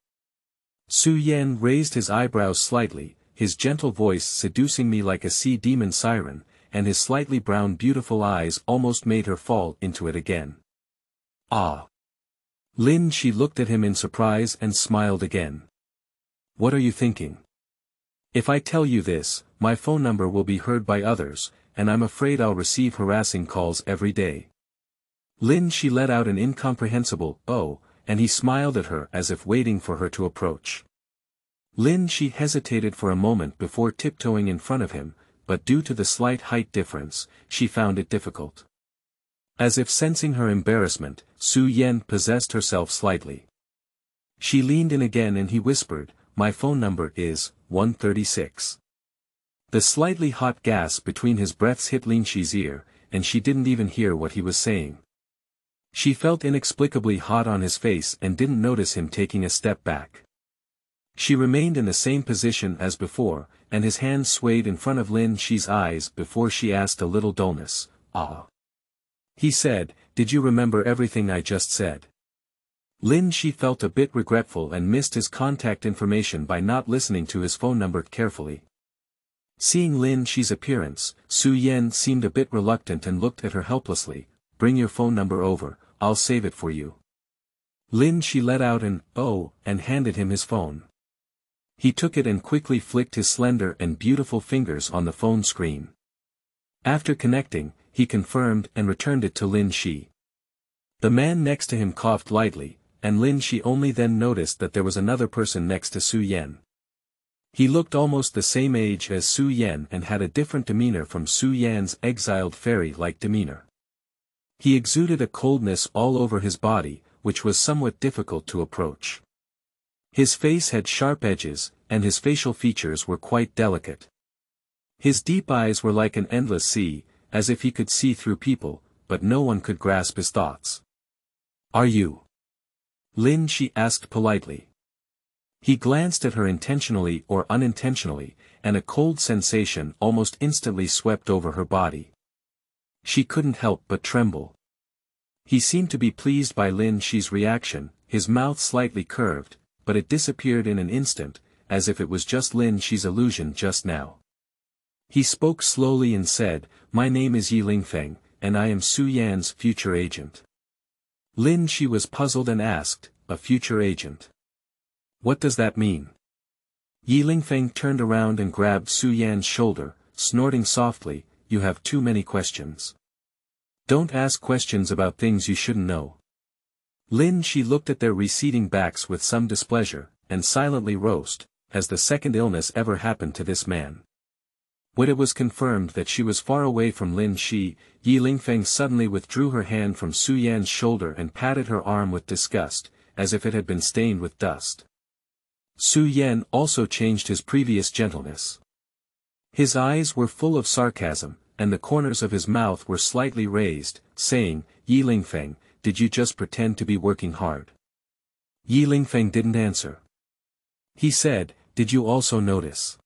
A: Su Yan raised his eyebrows slightly, his gentle voice seducing me like a sea demon siren, and his slightly brown beautiful eyes almost made her fall into it again. Ah! Lin she looked at him in surprise and smiled again. What are you thinking? If I tell you this, my phone number will be heard by others, and I'm afraid I'll receive harassing calls every day. Lin she let out an incomprehensible, oh, and he smiled at her as if waiting for her to approach. Lin Shi hesitated for a moment before tiptoeing in front of him, but due to the slight height difference, she found it difficult. As if sensing her embarrassment, Su Yan possessed herself slightly. She leaned in again and he whispered, my phone number is, 136. The slightly hot gasp between his breaths hit Lin Shi's ear, and she didn't even hear what he was saying, she felt inexplicably hot on his face and didn't notice him taking a step back. She remained in the same position as before, and his hand swayed in front of Lin Shi's eyes before she asked a little dullness, Ah. He said, Did you remember everything I just said? Lin Shi felt a bit regretful and missed his contact information by not listening to his phone number carefully. Seeing Lin Shi's appearance, Su Yan seemed a bit reluctant and looked at her helplessly, bring your phone number over, I'll save it for you. Lin she let out an, oh, and handed him his phone. He took it and quickly flicked his slender and beautiful fingers on the phone screen. After connecting, he confirmed and returned it to Lin Shi. The man next to him coughed lightly, and Lin Shi only then noticed that there was another person next to Su Yan. He looked almost the same age as Su Yan and had a different demeanor from Su Yan's exiled fairy-like demeanor. He exuded a coldness all over his body, which was somewhat difficult to approach. His face had sharp edges, and his facial features were quite delicate. His deep eyes were like an endless sea, as if he could see through people, but no one could grasp his thoughts. Are you? Lin she asked politely. He glanced at her intentionally or unintentionally, and a cold sensation almost instantly swept over her body she couldn't help but tremble. He seemed to be pleased by Lin Shi's reaction, his mouth slightly curved, but it disappeared in an instant, as if it was just Lin Shi's illusion just now. He spoke slowly and said, My name is Yi Lingfeng, and I am Su Yan's future agent. Lin Shi was puzzled and asked, A future agent? What does that mean? Yi Lingfeng turned around and grabbed Su Yan's shoulder, snorting softly, you have too many questions. Don't ask questions about things you shouldn't know. Lin She looked at their receding backs with some displeasure, and silently roast, has the second illness ever happened to this man? When it was confirmed that she was far away from Lin Shi, Yi Lingfeng suddenly withdrew her hand from Su Yan's shoulder and patted her arm with disgust, as if it had been stained with dust. Su Yan also changed his previous gentleness. His eyes were full of sarcasm, and the corners of his mouth were slightly raised, saying, Yi Lingfeng, did you just pretend to be working hard? Yi Lingfeng didn't answer. He said, did you also notice?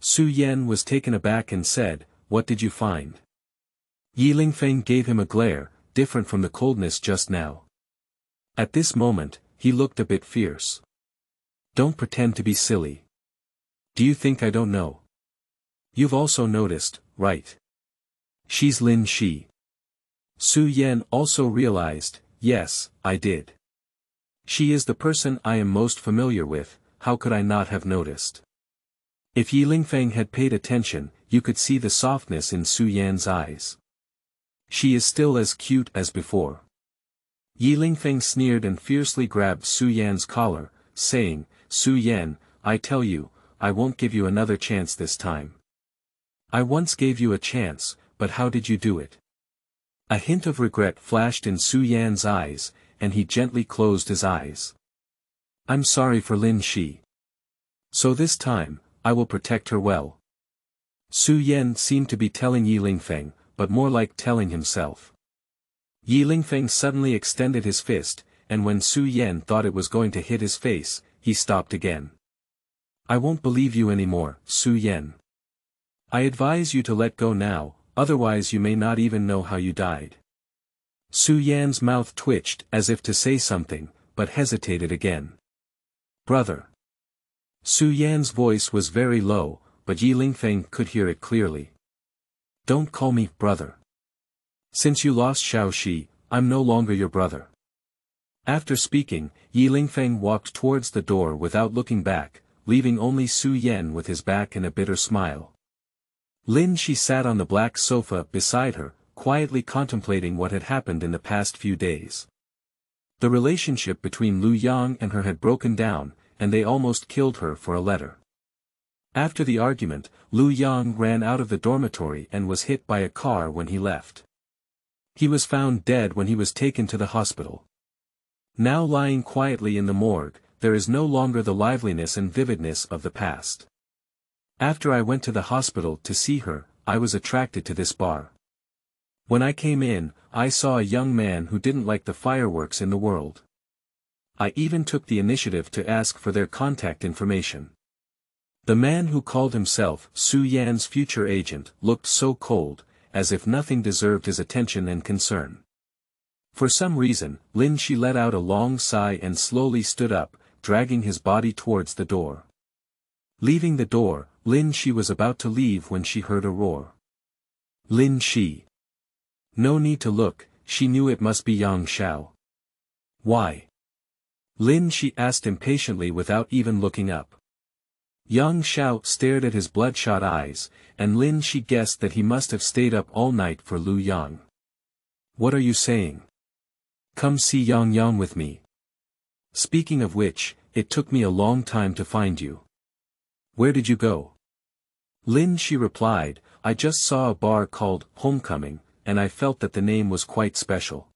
A: Su Yan was taken aback and said, what did you find? Yi Lingfeng gave him a glare, different from the coldness just now. At this moment, he looked a bit fierce. Don't pretend to be silly. Do you think I don't know? You've also noticed, right? She's Lin Shi. Su Yan also realized, yes, I did. She is the person I am most familiar with, how could I not have noticed? If Yi Lingfeng had paid attention, you could see the softness in Su Yan's eyes. She is still as cute as before. Yi Lingfeng sneered and fiercely grabbed Su Yan's collar, saying, Su Yan, I tell you, I won't give you another chance this time. I once gave you a chance, but how did you do it? A hint of regret flashed in Su Yan's eyes, and he gently closed his eyes. I'm sorry for Lin Shi. So this time, I will protect her well. Su Yan seemed to be telling Yi Lingfeng, but more like telling himself. Yi Lingfeng suddenly extended his fist, and when Su Yan thought it was going to hit his face, he stopped again. I won't believe you anymore, Su Yan. I advise you to let go now, otherwise you may not even know how you died. Su Yan's mouth twitched as if to say something, but hesitated again. Brother. Su Yan's voice was very low, but Yi Lingfeng could hear it clearly. Don't call me brother. Since you lost Shi, I'm no longer your brother. After speaking, Yi Lingfeng walked towards the door without looking back, leaving only Su Yan with his back and a bitter smile. Lin Shi sat on the black sofa beside her, quietly contemplating what had happened in the past few days. The relationship between Liu Yang and her had broken down, and they almost killed her for a letter. After the argument, Liu Yang ran out of the dormitory and was hit by a car when he left. He was found dead when he was taken to the hospital. Now lying quietly in the morgue, there is no longer the liveliness and vividness of the past. After I went to the hospital to see her, I was attracted to this bar. When I came in, I saw a young man who didn't like the fireworks in the world. I even took the initiative to ask for their contact information. The man who called himself Su Yan's future agent looked so cold, as if nothing deserved his attention and concern. For some reason, Lin Shi let out a long sigh and slowly stood up, dragging his body towards the door. Leaving the door, Lin Shi was about to leave when she heard a roar. Lin Shi. No need to look, she knew it must be Yang Xiao. Why? Lin Shi asked impatiently without even looking up. Yang Xiao stared at his bloodshot eyes, and Lin Shi guessed that he must have stayed up all night for Lu Yang. What are you saying? Come see Yang Yang with me. Speaking of which, it took me a long time to find you. Where did you go? Lin she replied, I just saw a bar called Homecoming, and I felt that the name was quite special.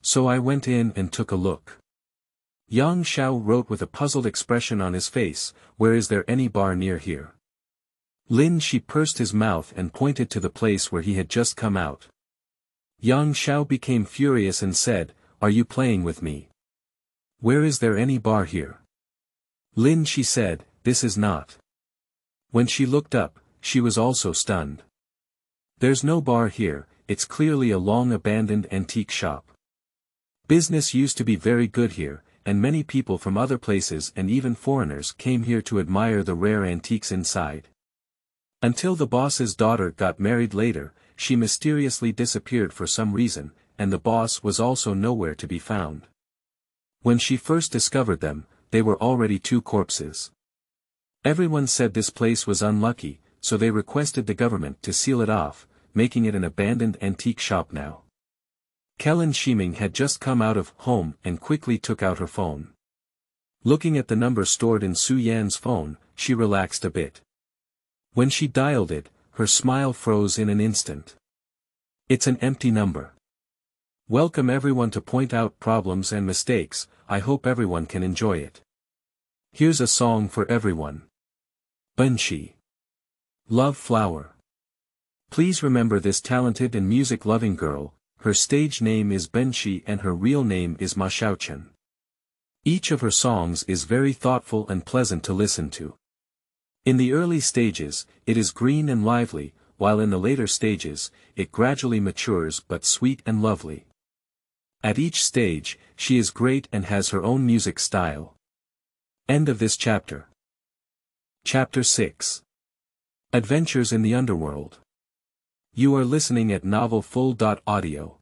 A: So I went in and took a look. Yang Xiao wrote with a puzzled expression on his face, where is there any bar near here? Lin Shi pursed his mouth and pointed to the place where he had just come out. Yang Xiao became furious and said, Are you playing with me? Where is there any bar here? Lin Shi said, this is not. When she looked up, she was also stunned. There's no bar here, it's clearly a long abandoned antique shop. Business used to be very good here, and many people from other places and even foreigners came here to admire the rare antiques inside. Until the boss's daughter got married later, she mysteriously disappeared for some reason, and the boss was also nowhere to be found. When she first discovered them, they were already two corpses. Everyone said this place was unlucky, so they requested the government to seal it off, making it an abandoned antique shop now. Kellen Scheming had just come out of home and quickly took out her phone. Looking at the number stored in Su Yan's phone, she relaxed a bit. When she dialed it, her smile froze in an instant. It's an empty number. Welcome everyone to point out problems and mistakes, I hope everyone can enjoy it. Here's a song for everyone. Benshi. Love Flower. Please remember this talented and music-loving girl, her stage name is Benshi and her real name is Ma Xiaochen. Each of her songs is very thoughtful and pleasant to listen to. In the early stages, it is green and lively, while in the later stages, it gradually matures but sweet and lovely. At each stage, she is great and has her own music style. End of this chapter. Chapter 6 Adventures in the Underworld You are listening at NovelFull.audio.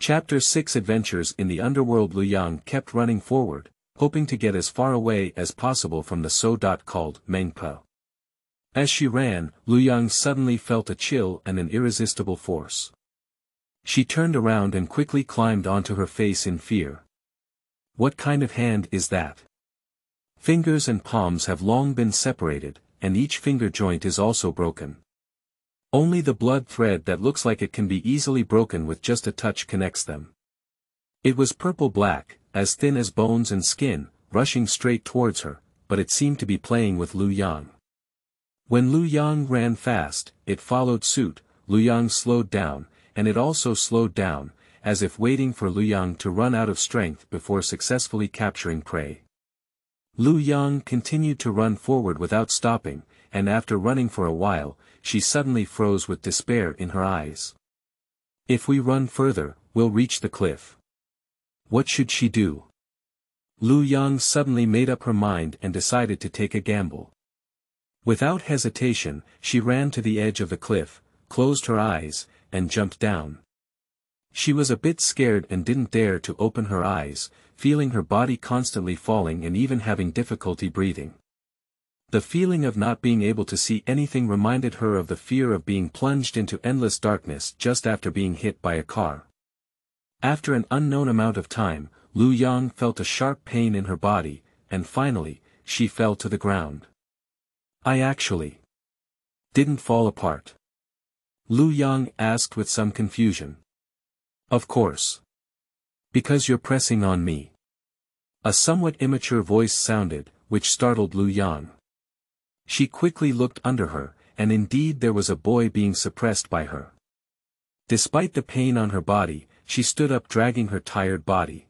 A: Chapter 6 Adventures in the Underworld Yang kept running forward, hoping to get as far away as possible from the so called Mengpo. As she ran, Lu Yang suddenly felt a chill and an irresistible force. She turned around and quickly climbed onto her face in fear. What kind of hand is that? Fingers and palms have long been separated, and each finger joint is also broken. Only the blood thread that looks like it can be easily broken with just a touch connects them. It was purple-black, as thin as bones and skin, rushing straight towards her, but it seemed to be playing with Lu Yang. When Lu Yang ran fast, it followed suit, Lu Yang slowed down, and it also slowed down, as if waiting for Lu Yang to run out of strength before successfully capturing prey. Lu Yang continued to run forward without stopping, and after running for a while, she suddenly froze with despair in her eyes. If we run further, we'll reach the cliff. What should she do? Lu Yang suddenly made up her mind and decided to take a gamble. Without hesitation, she ran to the edge of the cliff, closed her eyes, and jumped down. She was a bit scared and didn't dare to open her eyes, feeling her body constantly falling and even having difficulty breathing. The feeling of not being able to see anything reminded her of the fear of being plunged into endless darkness just after being hit by a car. After an unknown amount of time, Lu Yang felt a sharp pain in her body, and finally, she fell to the ground. I actually didn't fall apart. Lu Yang asked with some confusion. Of course. Because you're pressing on me. A somewhat immature voice sounded, which startled Lu Yan. She quickly looked under her, and indeed there was a boy being suppressed by her. Despite the pain on her body, she stood up dragging her tired body.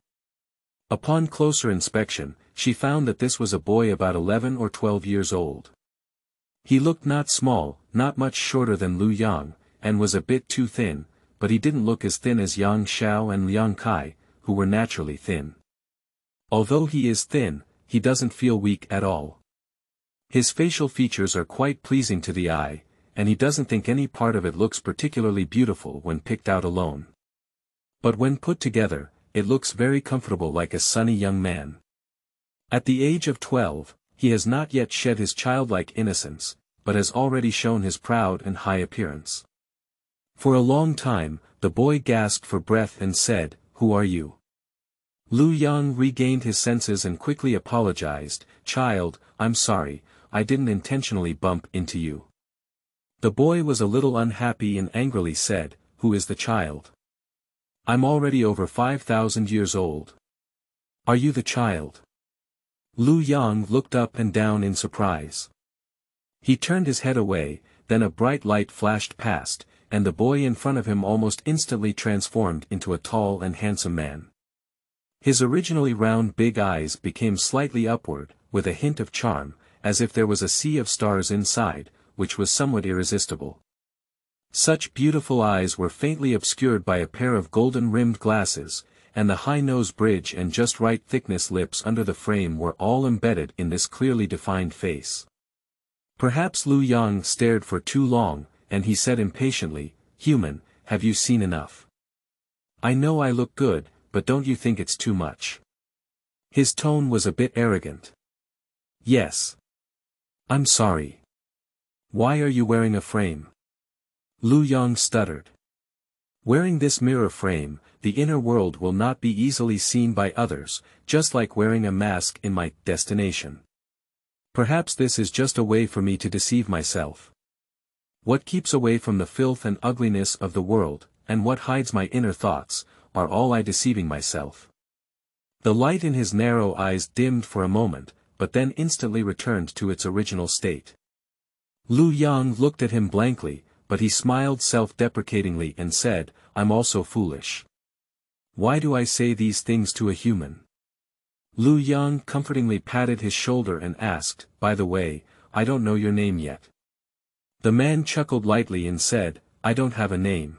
A: Upon closer inspection, she found that this was a boy about eleven or twelve years old. He looked not small, not much shorter than Lu Yang, and was a bit too thin, but he didn't look as thin as Yang Xiao and Liang Kai, who were naturally thin. Although he is thin, he doesn't feel weak at all. His facial features are quite pleasing to the eye, and he doesn't think any part of it looks particularly beautiful when picked out alone. But when put together, it looks very comfortable like a sunny young man. At the age of twelve, he has not yet shed his childlike innocence, but has already shown his proud and high appearance. For a long time, the boy gasped for breath and said, Who are you? Lu Yang regained his senses and quickly apologized, Child, I'm sorry, I didn't intentionally bump into you. The boy was a little unhappy and angrily said, Who is the child? I'm already over 5,000 years old. Are you the child? Lu Yang looked up and down in surprise. He turned his head away, then a bright light flashed past, and the boy in front of him almost instantly transformed into a tall and handsome man. His originally round big eyes became slightly upward, with a hint of charm, as if there was a sea of stars inside, which was somewhat irresistible. Such beautiful eyes were faintly obscured by a pair of golden-rimmed glasses, and the high nose bridge and just right thickness lips under the frame were all embedded in this clearly defined face. Perhaps Lu Yang stared for too long, and he said impatiently, Human, have you seen enough? I know I look good, but don't you think it's too much? His tone was a bit arrogant. Yes. I'm sorry. Why are you wearing a frame? Lu Yang stuttered. Wearing this mirror frame, the inner world will not be easily seen by others, just like wearing a mask in my destination. Perhaps this is just a way for me to deceive myself. What keeps away from the filth and ugliness of the world, and what hides my inner thoughts, are all I deceiving myself? The light in his narrow eyes dimmed for a moment, but then instantly returned to its original state. Lu Yang looked at him blankly, but he smiled self-deprecatingly and said, I'm also foolish. Why do I say these things to a human? Lu Yang comfortingly patted his shoulder and asked, By the way, I don't know your name yet. The man chuckled lightly and said, I don't have a name.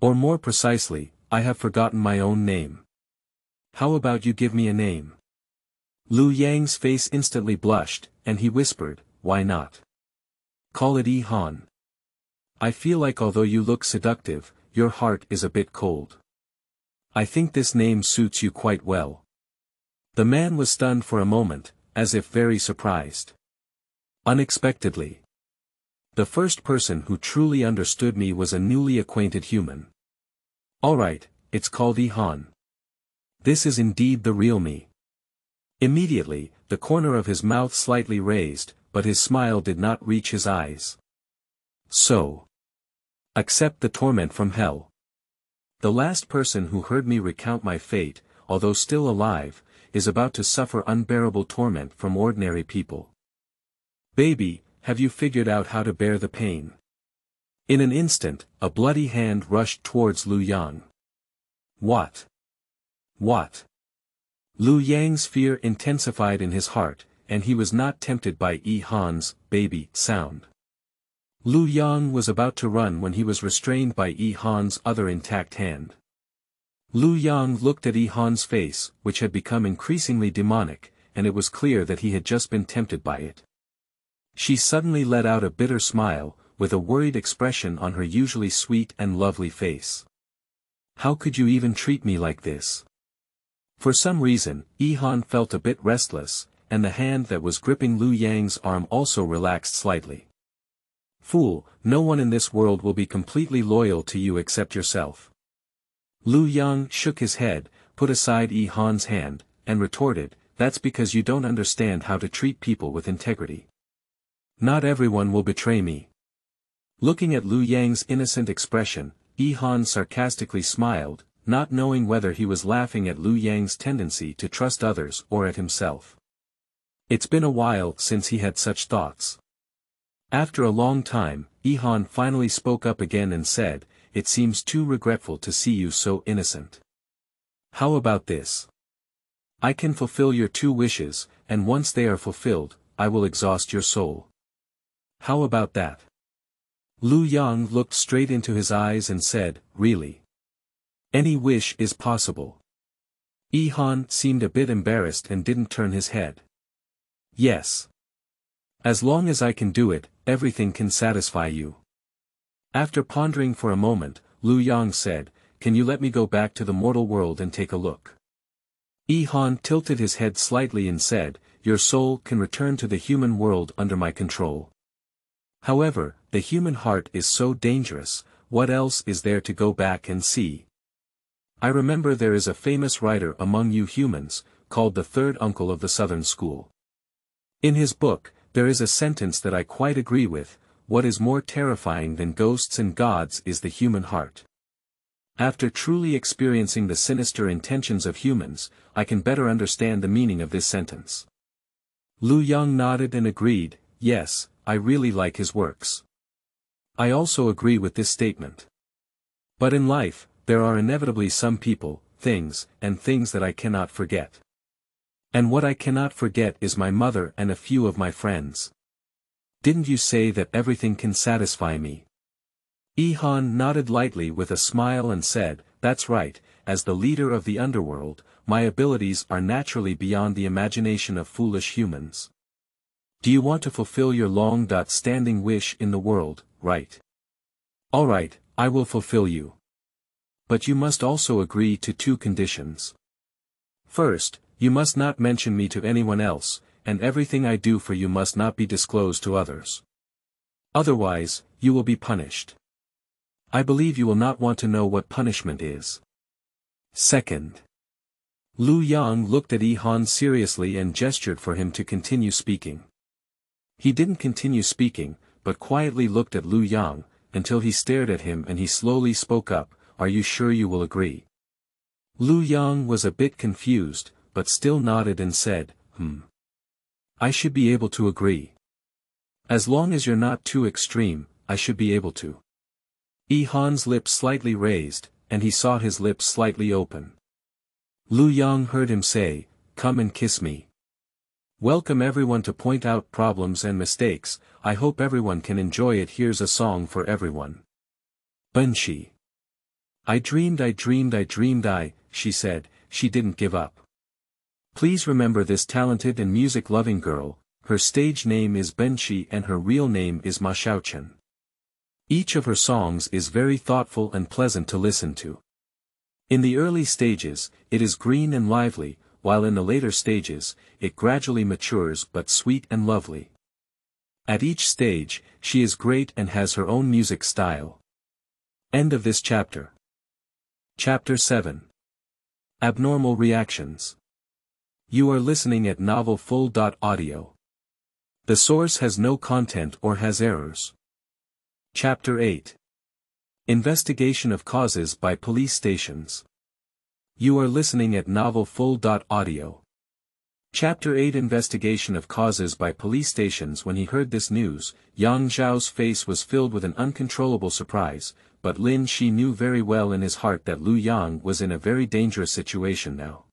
A: Or more precisely, I have forgotten my own name. How about you give me a name? Liu Yang's face instantly blushed, and he whispered, why not? Call it Yi Han. I feel like although you look seductive, your heart is a bit cold. I think this name suits you quite well. The man was stunned for a moment, as if very surprised. Unexpectedly. The first person who truly understood me was a newly acquainted human. Alright, it's called Ihan. This is indeed the real me. Immediately, the corner of his mouth slightly raised, but his smile did not reach his eyes. So. Accept the torment from hell. The last person who heard me recount my fate, although still alive, is about to suffer unbearable torment from ordinary people. Baby, have you figured out how to bear the pain? In an instant, a bloody hand rushed towards Lu Yang. What? What? Lu Yang's fear intensified in his heart, and he was not tempted by Yi Han's baby sound. Lu Yang was about to run when he was restrained by Yi Han's other intact hand. Lu Yang looked at Yi Han's face, which had become increasingly demonic, and it was clear that he had just been tempted by it. She suddenly let out a bitter smile, with a worried expression on her usually sweet and lovely face. How could you even treat me like this? For some reason, Ihan felt a bit restless, and the hand that was gripping Liu Yang's arm also relaxed slightly. Fool, no one in this world will be completely loyal to you except yourself. Liu Yang shook his head, put aside Yi Han's hand, and retorted, that's because you don't understand how to treat people with integrity. Not everyone will betray me. Looking at Liu Yang's innocent expression, Yi Han sarcastically smiled, not knowing whether he was laughing at Liu Yang's tendency to trust others or at himself. It's been a while since he had such thoughts. After a long time, Han finally spoke up again and said, It seems too regretful to see you so innocent. How about this? I can fulfill your two wishes, and once they are fulfilled, I will exhaust your soul. How about that? Lu Yang looked straight into his eyes and said, really. Any wish is possible. Yi Han seemed a bit embarrassed and didn't turn his head. Yes. As long as I can do it, everything can satisfy you. After pondering for a moment, Lu Yang said, can you let me go back to the mortal world and take a look? Yi Han tilted his head slightly and said, your soul can return to the human world under my control. However, the human heart is so dangerous, what else is there to go back and see? I remember there is a famous writer among you humans, called the third uncle of the Southern School. In his book, there is a sentence that I quite agree with, what is more terrifying than ghosts and gods is the human heart. After truly experiencing the sinister intentions of humans, I can better understand the meaning of this sentence. Lu Yong nodded and agreed, yes, I really like his works. I also agree with this statement. But in life, there are inevitably some people, things, and things that I cannot forget. And what I cannot forget is my mother and a few of my friends. Didn't you say that everything can satisfy me? Ihan nodded lightly with a smile and said, That's right, as the leader of the underworld, my abilities are naturally beyond the imagination of foolish humans. Do you want to fulfill your long-standing wish in the world, right? Alright, I will fulfill you. But you must also agree to two conditions. First, you must not mention me to anyone else, and everything I do for you must not be disclosed to others. Otherwise, you will be punished. I believe you will not want to know what punishment is. Second. Lu Yang looked at Yi Han seriously and gestured for him to continue speaking. He didn't continue speaking, but quietly looked at Lu Yang, until he stared at him and he slowly spoke up, are you sure you will agree? Lu Yang was a bit confused, but still nodded and said, hmm. I should be able to agree. As long as you're not too extreme, I should be able to. Yi Han's lips slightly raised, and he saw his lips slightly open. Lu Yang heard him say, come and kiss me. Welcome everyone to point out problems and mistakes, I hope everyone can enjoy it here's a song for everyone. Banshee. I dreamed I dreamed I dreamed I, she said, she didn't give up. Please remember this talented and music-loving girl, her stage name is Benshi and her real name is Ma Xiaochen. Each of her songs is very thoughtful and pleasant to listen to. In the early stages, it is green and lively, while in the later stages, it gradually matures but sweet and lovely. At each stage, she is great and has her own music style. End of this chapter. Chapter 7 Abnormal Reactions You are listening at novelfull.audio. The source has no content or has errors. Chapter 8 Investigation of Causes by Police Stations you are listening at novelfull.audio. Chapter 8 Investigation of Causes by Police Stations When he heard this news, Yang Zhao's face was filled with an uncontrollable surprise, but Lin Shi knew very well in his heart that Liu Yang was in a very dangerous situation now.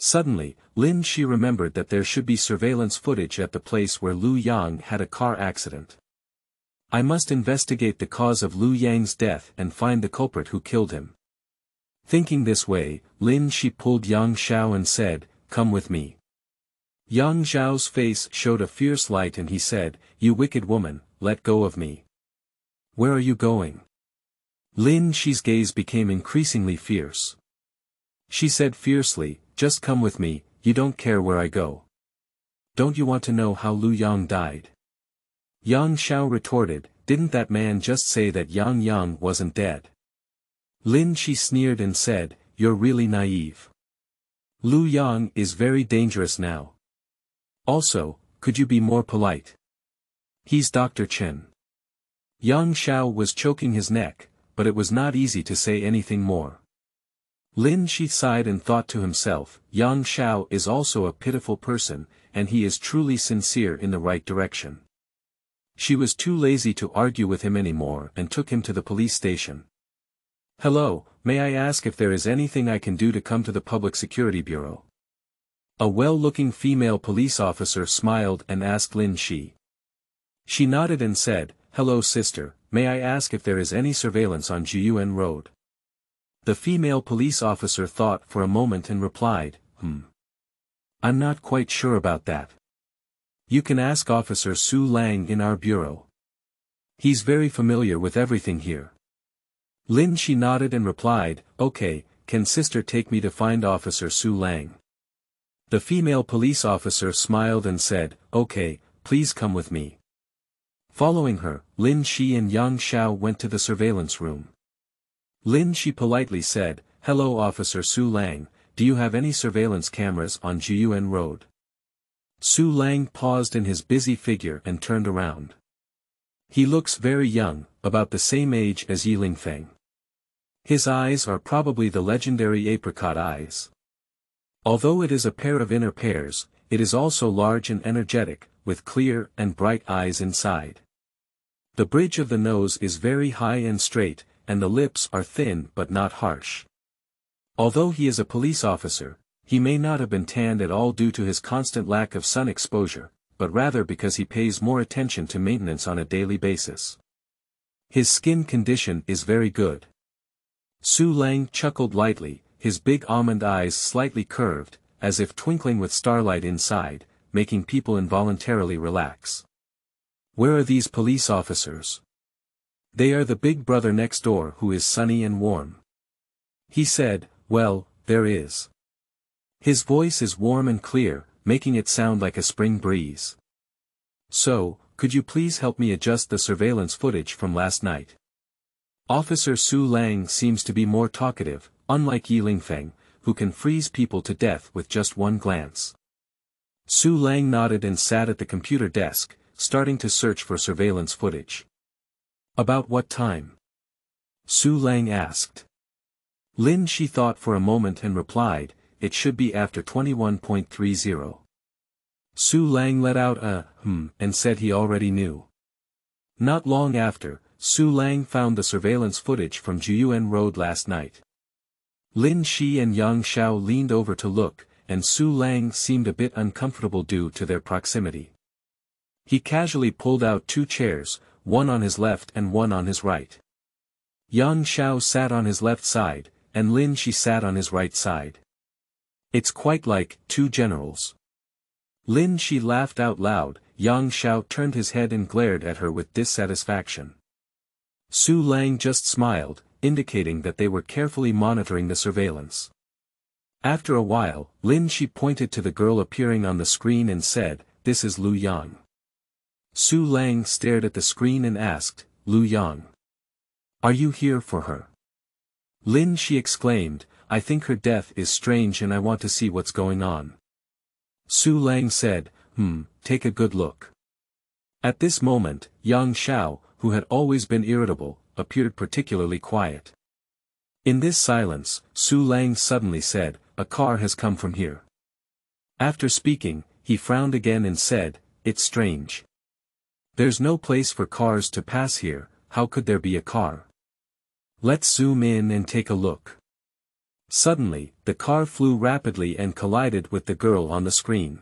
A: Suddenly, Lin Shi remembered that there should be surveillance footage at the place where Liu Yang had a car accident. I must investigate the cause of Liu Yang's death and find the culprit who killed him. Thinking this way, Lin Shi pulled Yang Xiao and said, Come with me. Yang Xiao's face showed a fierce light and he said, You wicked woman, let go of me. Where are you going? Lin Shi's gaze became increasingly fierce. She said fiercely, Just come with me, you don't care where I go. Don't you want to know how Lu Yang died? Yang Xiao retorted, Didn't that man just say that Yang Yang wasn't dead? Lin Shi sneered and said, You're really naive. Lu Yang is very dangerous now. Also, could you be more polite? He's Dr. Chen. Yang Shao was choking his neck, but it was not easy to say anything more. Lin Shi sighed and thought to himself, Yang Shao is also a pitiful person, and he is truly sincere in the right direction. She was too lazy to argue with him anymore and took him to the police station. Hello, may I ask if there is anything I can do to come to the Public Security Bureau? A well-looking female police officer smiled and asked Lin Shi. She nodded and said, Hello sister, may I ask if there is any surveillance on Jiyuan Road? The female police officer thought for a moment and replied, Hmm. I'm not quite sure about that. You can ask Officer Su Lang in our bureau. He's very familiar with everything here. Lin Shi nodded and replied, okay, can sister take me to find Officer Su Lang? The female police officer smiled and said, okay, please come with me. Following her, Lin Shi and Yang Xiao went to the surveillance room. Lin Shi politely said, hello Officer Su Lang, do you have any surveillance cameras on Jiyuan Road? Su Lang paused in his busy figure and turned around. He looks very young, about the same age as Lingfeng. His eyes are probably the legendary apricot eyes. Although it is a pair of inner pairs, it is also large and energetic, with clear and bright eyes inside. The bridge of the nose is very high and straight, and the lips are thin but not harsh. Although he is a police officer, he may not have been tanned at all due to his constant lack of sun exposure, but rather because he pays more attention to maintenance on a daily basis. His skin condition is very good. Su Lang chuckled lightly, his big almond eyes slightly curved, as if twinkling with starlight inside, making people involuntarily relax. Where are these police officers? They are the big brother next door who is sunny and warm. He said, well, there is. His voice is warm and clear, making it sound like a spring breeze. So, could you please help me adjust the surveillance footage from last night? Officer Su Lang seems to be more talkative, unlike Yi Lingfeng, who can freeze people to death with just one glance. Su Lang nodded and sat at the computer desk, starting to search for surveillance footage. About what time? Su Lang asked. Lin Shi thought for a moment and replied, it should be after 21.30. Su Lang let out a, hmm, and said he already knew. Not long after, Su Lang found the surveillance footage from Juyuan Road last night. Lin Shi and Yang Shao leaned over to look, and Su Lang seemed a bit uncomfortable due to their proximity. He casually pulled out two chairs, one on his left and one on his right. Yang Shao sat on his left side, and Lin Shi sat on his right side. It's quite like two generals. Lin Shi laughed out loud, Yang Shao turned his head and glared at her with dissatisfaction. Su Lang just smiled, indicating that they were carefully monitoring the surveillance. After a while, Lin Shi pointed to the girl appearing on the screen and said, This is Lu Yang. Su Lang stared at the screen and asked, Lu Yang. Are you here for her? Lin Shi exclaimed, I think her death is strange and I want to see what's going on. Su Lang said, hmm, take a good look. At this moment, Yang Xiao, who had always been irritable, appeared particularly quiet. In this silence, Su Lang suddenly said, a car has come from here. After speaking, he frowned again and said, it's strange. There's no place for cars to pass here, how could there be a car? Let's zoom in and take a look. Suddenly, the car flew rapidly and collided with the girl on the screen.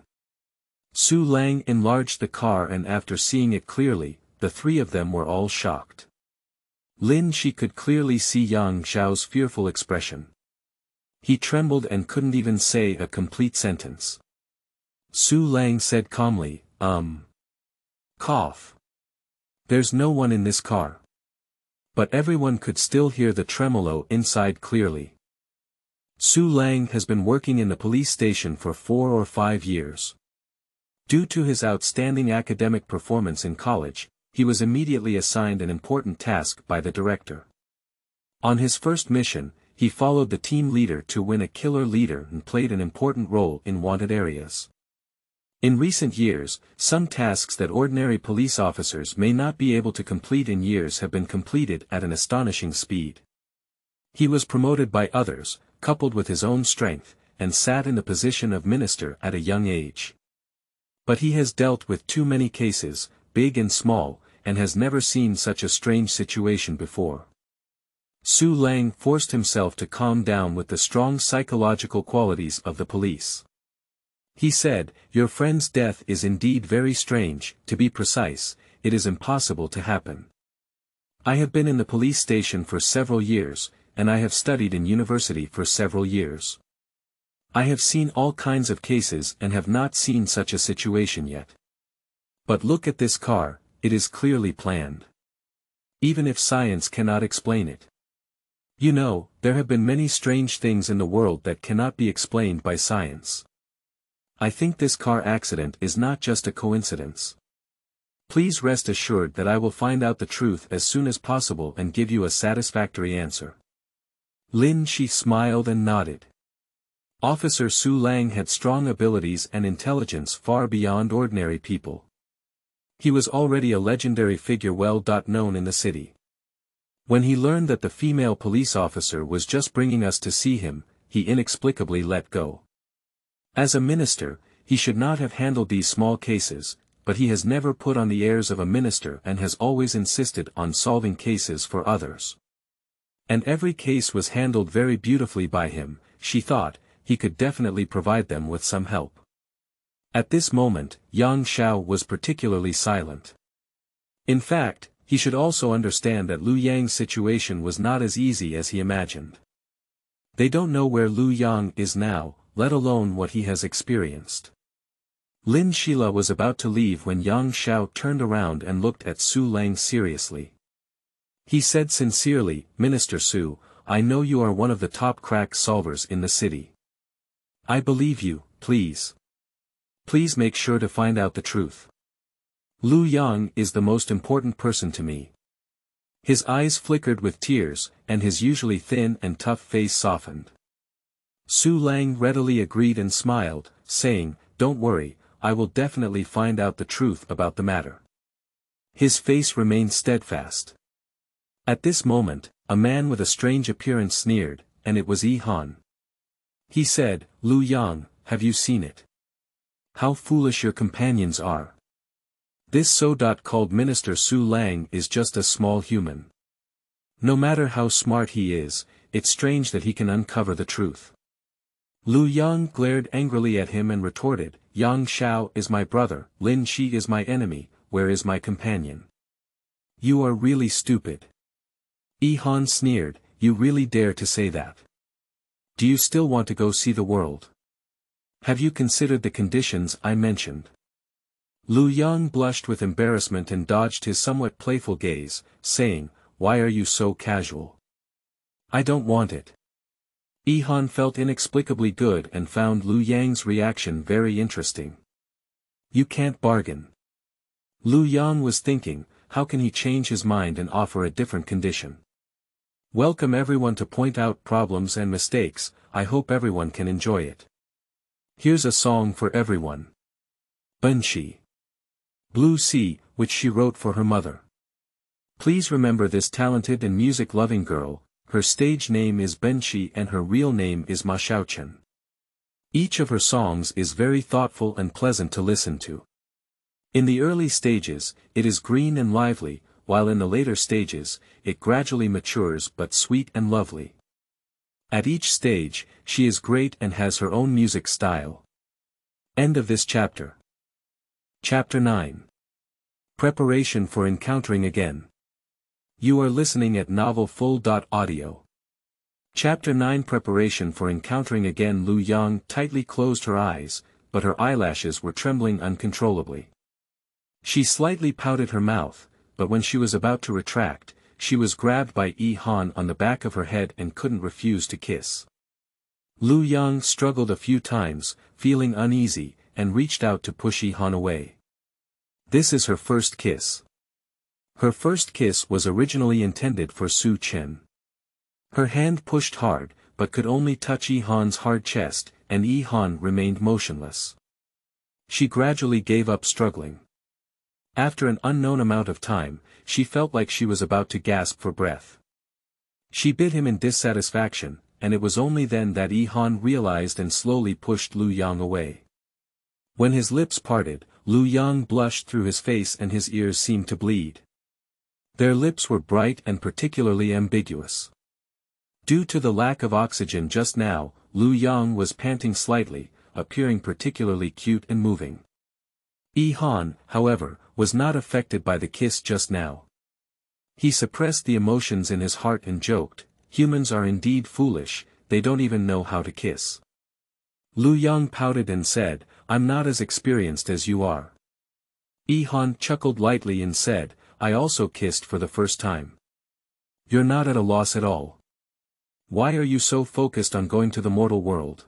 A: Su Lang enlarged the car and after seeing it clearly, the three of them were all shocked. Lin she could clearly see Yang Xiao's fearful expression. He trembled and couldn't even say a complete sentence. Su Lang said calmly, um. Cough. There's no one in this car. But everyone could still hear the tremolo inside clearly. Su Lang has been working in the police station for four or five years. Due to his outstanding academic performance in college, he was immediately assigned an important task by the director. On his first mission, he followed the team leader to win a killer leader and played an important role in wanted areas. In recent years, some tasks that ordinary police officers may not be able to complete in years have been completed at an astonishing speed. He was promoted by others, coupled with his own strength, and sat in the position of minister at a young age. But he has dealt with too many cases, big and small, and has never seen such a strange situation before. Su Lang forced himself to calm down with the strong psychological qualities of the police. He said, Your friend's death is indeed very strange, to be precise, it is impossible to happen. I have been in the police station for several years, and I have studied in university for several years. I have seen all kinds of cases and have not seen such a situation yet. But look at this car, it is clearly planned. Even if science cannot explain it. You know, there have been many strange things in the world that cannot be explained by science. I think this car accident is not just a coincidence. Please rest assured that I will find out the truth as soon as possible and give you a satisfactory answer. Lin Shi smiled and nodded. Officer Su Lang had strong abilities and intelligence far beyond ordinary people, he was already a legendary figure well known in the city. When he learned that the female police officer was just bringing us to see him, he inexplicably let go. As a minister, he should not have handled these small cases, but he has never put on the airs of a minister and has always insisted on solving cases for others. And every case was handled very beautifully by him, she thought, he could definitely provide them with some help. At this moment, Yang Shao was particularly silent. In fact, he should also understand that Liu Yang's situation was not as easy as he imagined. They don't know where Liu Yang is now, let alone what he has experienced. Lin Shila was about to leave when Yang Shao turned around and looked at Su Lang seriously. He said sincerely, Minister Su, I know you are one of the top crack solvers in the city. I believe you, please. Please make sure to find out the truth. Lu Yang is the most important person to me. His eyes flickered with tears, and his usually thin and tough face softened. Su Lang readily agreed and smiled, saying, Don't worry, I will definitely find out the truth about the matter. His face remained steadfast. At this moment, a man with a strange appearance sneered, and it was Yi Han. He said, Lu Yang, have you seen it? How foolish your companions are. This so called minister Su Lang is just a small human. No matter how smart he is, it's strange that he can uncover the truth. Lu Yang glared angrily at him and retorted, Yang Shao is my brother, Lin Shi is my enemy, where is my companion? You are really stupid. Yi Han sneered, you really dare to say that. Do you still want to go see the world? Have you considered the conditions I mentioned? Lu Yang blushed with embarrassment and dodged his somewhat playful gaze, saying, Why are you so casual? I don't want it. Ihan felt inexplicably good and found Lu Yang's reaction very interesting. You can't bargain. Lu Yang was thinking, how can he change his mind and offer a different condition? Welcome everyone to point out problems and mistakes, I hope everyone can enjoy it. Here's a song for everyone. Bunshi. Blue Sea, which she wrote for her mother. Please remember this talented and music-loving girl, her stage name is Benshi and her real name is Ma Xiaochen. Each of her songs is very thoughtful and pleasant to listen to. In the early stages, it is green and lively, while in the later stages, it gradually matures but sweet and lovely. At each stage, she is great and has her own music style. End of this chapter. Chapter 9. Preparation for Encountering Again. You are listening at novelfull.audio. Chapter 9 Preparation for Encountering Again Lu Yang tightly closed her eyes, but her eyelashes were trembling uncontrollably. She slightly pouted her mouth, but when she was about to retract, she was grabbed by Yi Han on the back of her head and couldn't refuse to kiss. Lu Yang struggled a few times, feeling uneasy, and reached out to push Yi Han away. This is her first kiss. Her first kiss was originally intended for Su Chen. Her hand pushed hard, but could only touch Yi Han's hard chest, and Yi Han remained motionless. She gradually gave up struggling. After an unknown amount of time, she felt like she was about to gasp for breath. She bit him in dissatisfaction, and it was only then that Yi Han realized and slowly pushed Lu Yang away. When his lips parted, Lu Yang blushed through his face and his ears seemed to bleed. Their lips were bright and particularly ambiguous. Due to the lack of oxygen just now, Lu Yang was panting slightly, appearing particularly cute and moving. Yi Han, however, was not affected by the kiss just now. He suppressed the emotions in his heart and joked, humans are indeed foolish, they don't even know how to kiss. Lu Yang pouted and said, I'm not as experienced as you are. Yi Han chuckled lightly and said, I also kissed for the first time. You're not at a loss at all. Why are you so focused on going to the mortal world?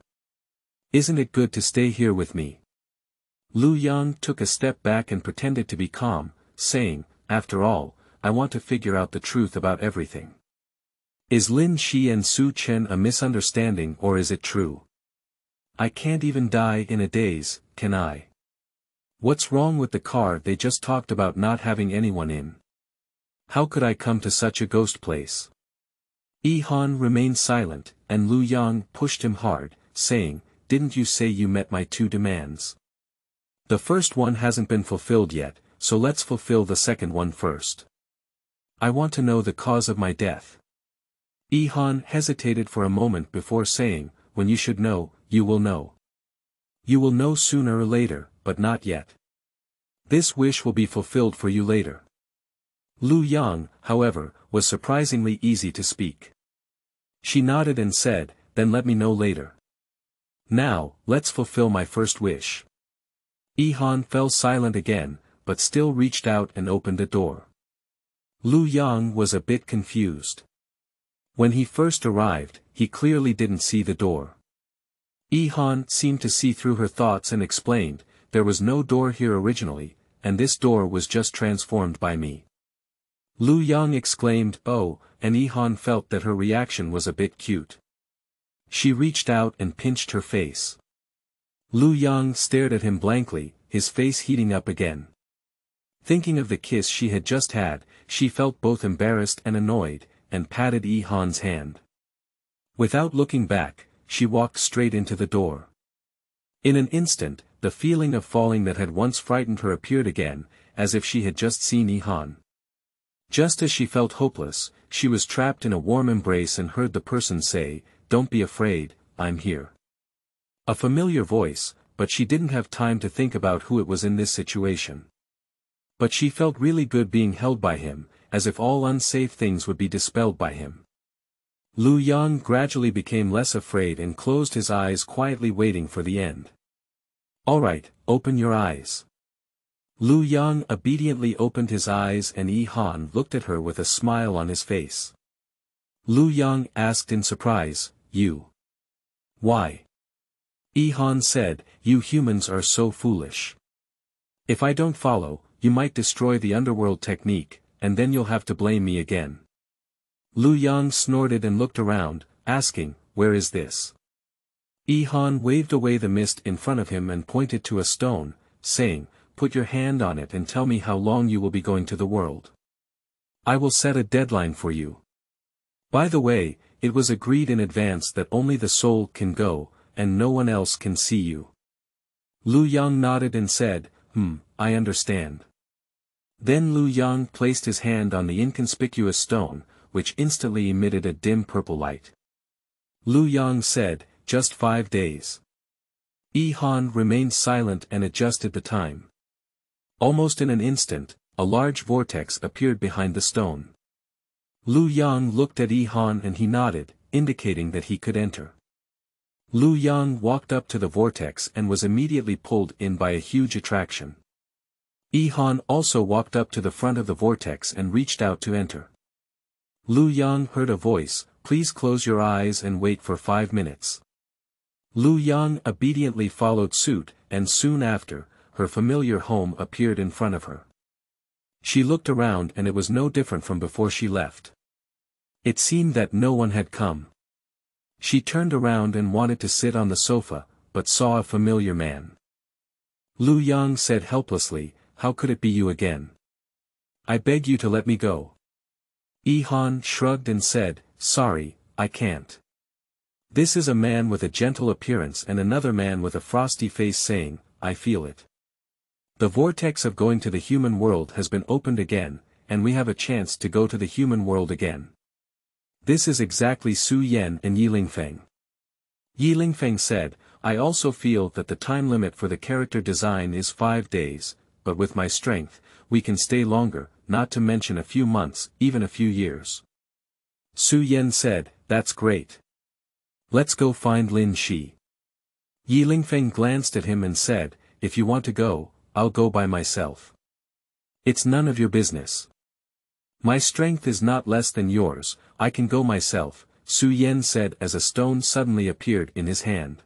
A: Isn't it good to stay here with me? Lu Yang took a step back and pretended to be calm, saying, after all, I want to figure out the truth about everything. Is Lin Shi and Su Chen a misunderstanding or is it true? I can't even die in a daze, can I? What's wrong with the car they just talked about not having anyone in? How could I come to such a ghost place? Yi Han remained silent, and Lu Yang pushed him hard, saying, Didn't you say you met my two demands? The first one hasn't been fulfilled yet, so let's fulfill the second one first. I want to know the cause of my death. Ihan hesitated for a moment before saying, when you should know, you will know. You will know sooner or later, but not yet. This wish will be fulfilled for you later. Lu Yang, however, was surprisingly easy to speak. She nodded and said, then let me know later. Now, let's fulfill my first wish. Ihan fell silent again, but still reached out and opened the door. Lu Yang was a bit confused. When he first arrived, he clearly didn't see the door. Ihan seemed to see through her thoughts and explained, there was no door here originally, and this door was just transformed by me. Lu Yang exclaimed, oh, and Ihan felt that her reaction was a bit cute. She reached out and pinched her face. Lu Yang stared at him blankly, his face heating up again. Thinking of the kiss she had just had, she felt both embarrassed and annoyed, and patted Yi Han's hand. Without looking back, she walked straight into the door. In an instant, the feeling of falling that had once frightened her appeared again, as if she had just seen Yi Han. Just as she felt hopeless, she was trapped in a warm embrace and heard the person say, Don't be afraid, I'm here. A familiar voice, but she didn't have time to think about who it was in this situation. But she felt really good being held by him, as if all unsafe things would be dispelled by him. Lu Yang gradually became less afraid and closed his eyes quietly waiting for the end. Alright, open your eyes. Lu Yang obediently opened his eyes and Yi Han looked at her with a smile on his face. Lu Yang asked in surprise, You. Why? Ihan said, you humans are so foolish. If I don't follow, you might destroy the underworld technique, and then you'll have to blame me again. Lu Yang snorted and looked around, asking, where is this? Ihan waved away the mist in front of him and pointed to a stone, saying, put your hand on it and tell me how long you will be going to the world. I will set a deadline for you. By the way, it was agreed in advance that only the soul can go, and no one else can see you. Lu Yang nodded and said, Hmm, I understand. Then Lu Yang placed his hand on the inconspicuous stone, which instantly emitted a dim purple light. Lu Yang said, just five days. Yi Han remained silent and adjusted the time. Almost in an instant, a large vortex appeared behind the stone. Lu Yang looked at Yi Han and he nodded, indicating that he could enter. Lu Yang walked up to the vortex and was immediately pulled in by a huge attraction. Ihan also walked up to the front of the vortex and reached out to enter. Lu Yang heard a voice, please close your eyes and wait for five minutes. Lu Yang obediently followed suit, and soon after, her familiar home appeared in front of her. She looked around and it was no different from before she left. It seemed that no one had come. She turned around and wanted to sit on the sofa, but saw a familiar man. Lu Yang said helplessly, how could it be you again? I beg you to let me go. Ihan shrugged and said, sorry, I can't. This is a man with a gentle appearance and another man with a frosty face saying, I feel it. The vortex of going to the human world has been opened again, and we have a chance to go to the human world again. This is exactly Su Yen and Yilingfeng. Lingfeng said, I also feel that the time limit for the character design is five days, but with my strength, we can stay longer, not to mention a few months, even a few years. Su Yen said, that's great. Let's go find Lin Shi. Yi Lingfeng glanced at him and said, if you want to go, I'll go by myself. It's none of your business. My strength is not less than yours, I can go myself, Su Yen said as a stone suddenly appeared in his hand.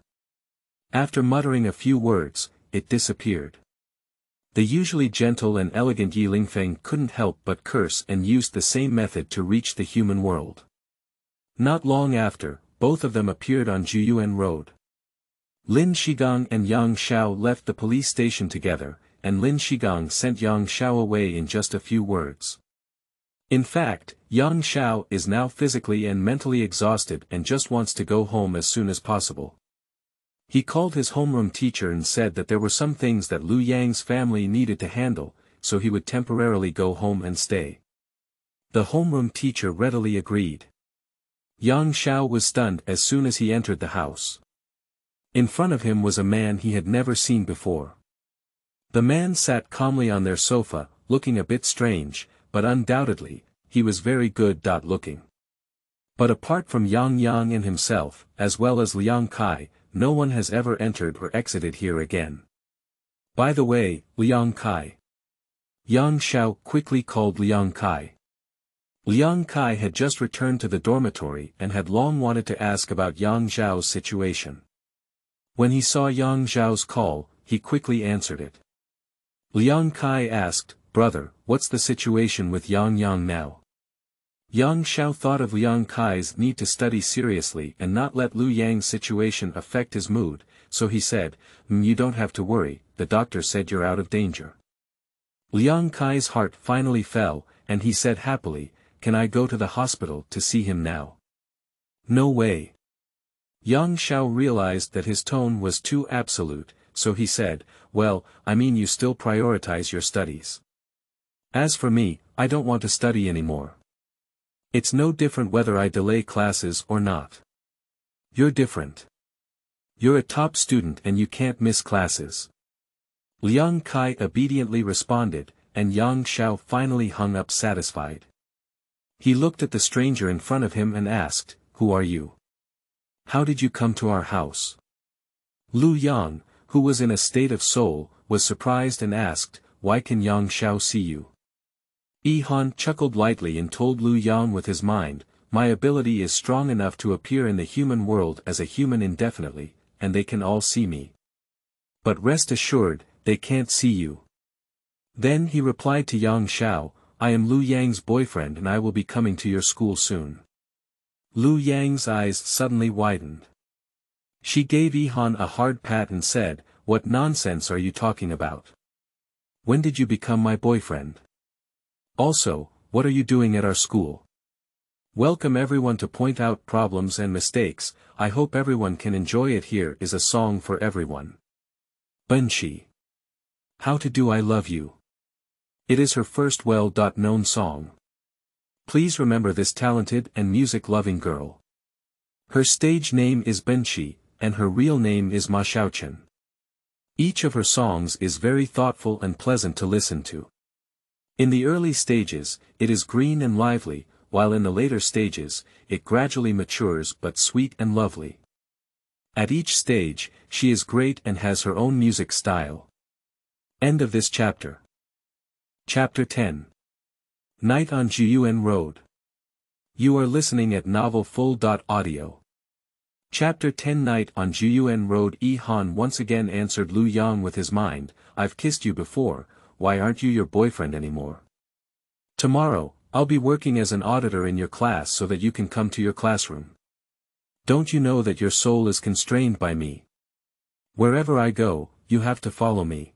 A: After muttering a few words, it disappeared. The usually gentle and elegant Yi Lingfeng couldn't help but curse and used the same method to reach the human world. Not long after, both of them appeared on Juyuan Road. Lin Shigang and Yang Xiao left the police station together, and Lin Shigang sent Yang Xiao away in just a few words. In fact, Yang Xiao is now physically and mentally exhausted and just wants to go home as soon as possible. He called his homeroom teacher and said that there were some things that Lu Yang's family needed to handle, so he would temporarily go home and stay. The homeroom teacher readily agreed. Yang Xiao was stunned as soon as he entered the house. In front of him was a man he had never seen before. The man sat calmly on their sofa, looking a bit strange, but undoubtedly, he was very good. Looking. But apart from Yang Yang and himself, as well as Liang Kai, no one has ever entered or exited here again. By the way, Liang Kai. Yang Xiao quickly called Liang Kai. Liang Kai had just returned to the dormitory and had long wanted to ask about Yang Zhao's situation. When he saw Yang Zhao's call, he quickly answered it. Liang Kai asked, brother, what's the situation with Yang Yang now? Yang Xiao thought of Liang Kai's need to study seriously and not let Liu Yang's situation affect his mood, so he said, mm, you don't have to worry, the doctor said you're out of danger. Liang Kai's heart finally fell, and he said happily, can I go to the hospital to see him now? No way. Yang Xiao realized that his tone was too absolute, so he said, well, I mean you still prioritize your studies. As for me, I don't want to study anymore. It's no different whether I delay classes or not. You're different. You're a top student and you can't miss classes. Liang Kai obediently responded, and Yang Xiao finally hung up satisfied. He looked at the stranger in front of him and asked, Who are you? How did you come to our house? Lu Yang, who was in a state of soul, was surprised and asked, Why can Yang Xiao see you? Yi Han chuckled lightly and told Lu Yang with his mind, my ability is strong enough to appear in the human world as a human indefinitely, and they can all see me. But rest assured, they can't see you. Then he replied to Yang Xiao, I am Lu Yang's boyfriend and I will be coming to your school soon. Lu Yang's eyes suddenly widened. She gave Ihan a hard pat and said, What nonsense are you talking about? When did you become my boyfriend? Also, what are you doing at our school? Welcome everyone to point out problems and mistakes, I hope everyone can enjoy it here is a song for everyone. Benshi, How to do I love you. It is her first well-known song. Please remember this talented and music-loving girl. Her stage name is Benshi, and her real name is Ma Xiaochen. Each of her songs is very thoughtful and pleasant to listen to. In the early stages, it is green and lively, while in the later stages, it gradually matures but sweet and lovely. At each stage, she is great and has her own music style. End of this chapter. Chapter 10 Night on Juyuan Road You are listening at Novel Audio. Chapter 10 Night on Juyuan Road E Han once again answered Lu Yang with his mind, I've kissed you before, why aren't you your boyfriend anymore? Tomorrow, I'll be working as an auditor in your class so that you can come to your classroom. Don't you know that your soul is constrained by me? Wherever I go, you have to follow me.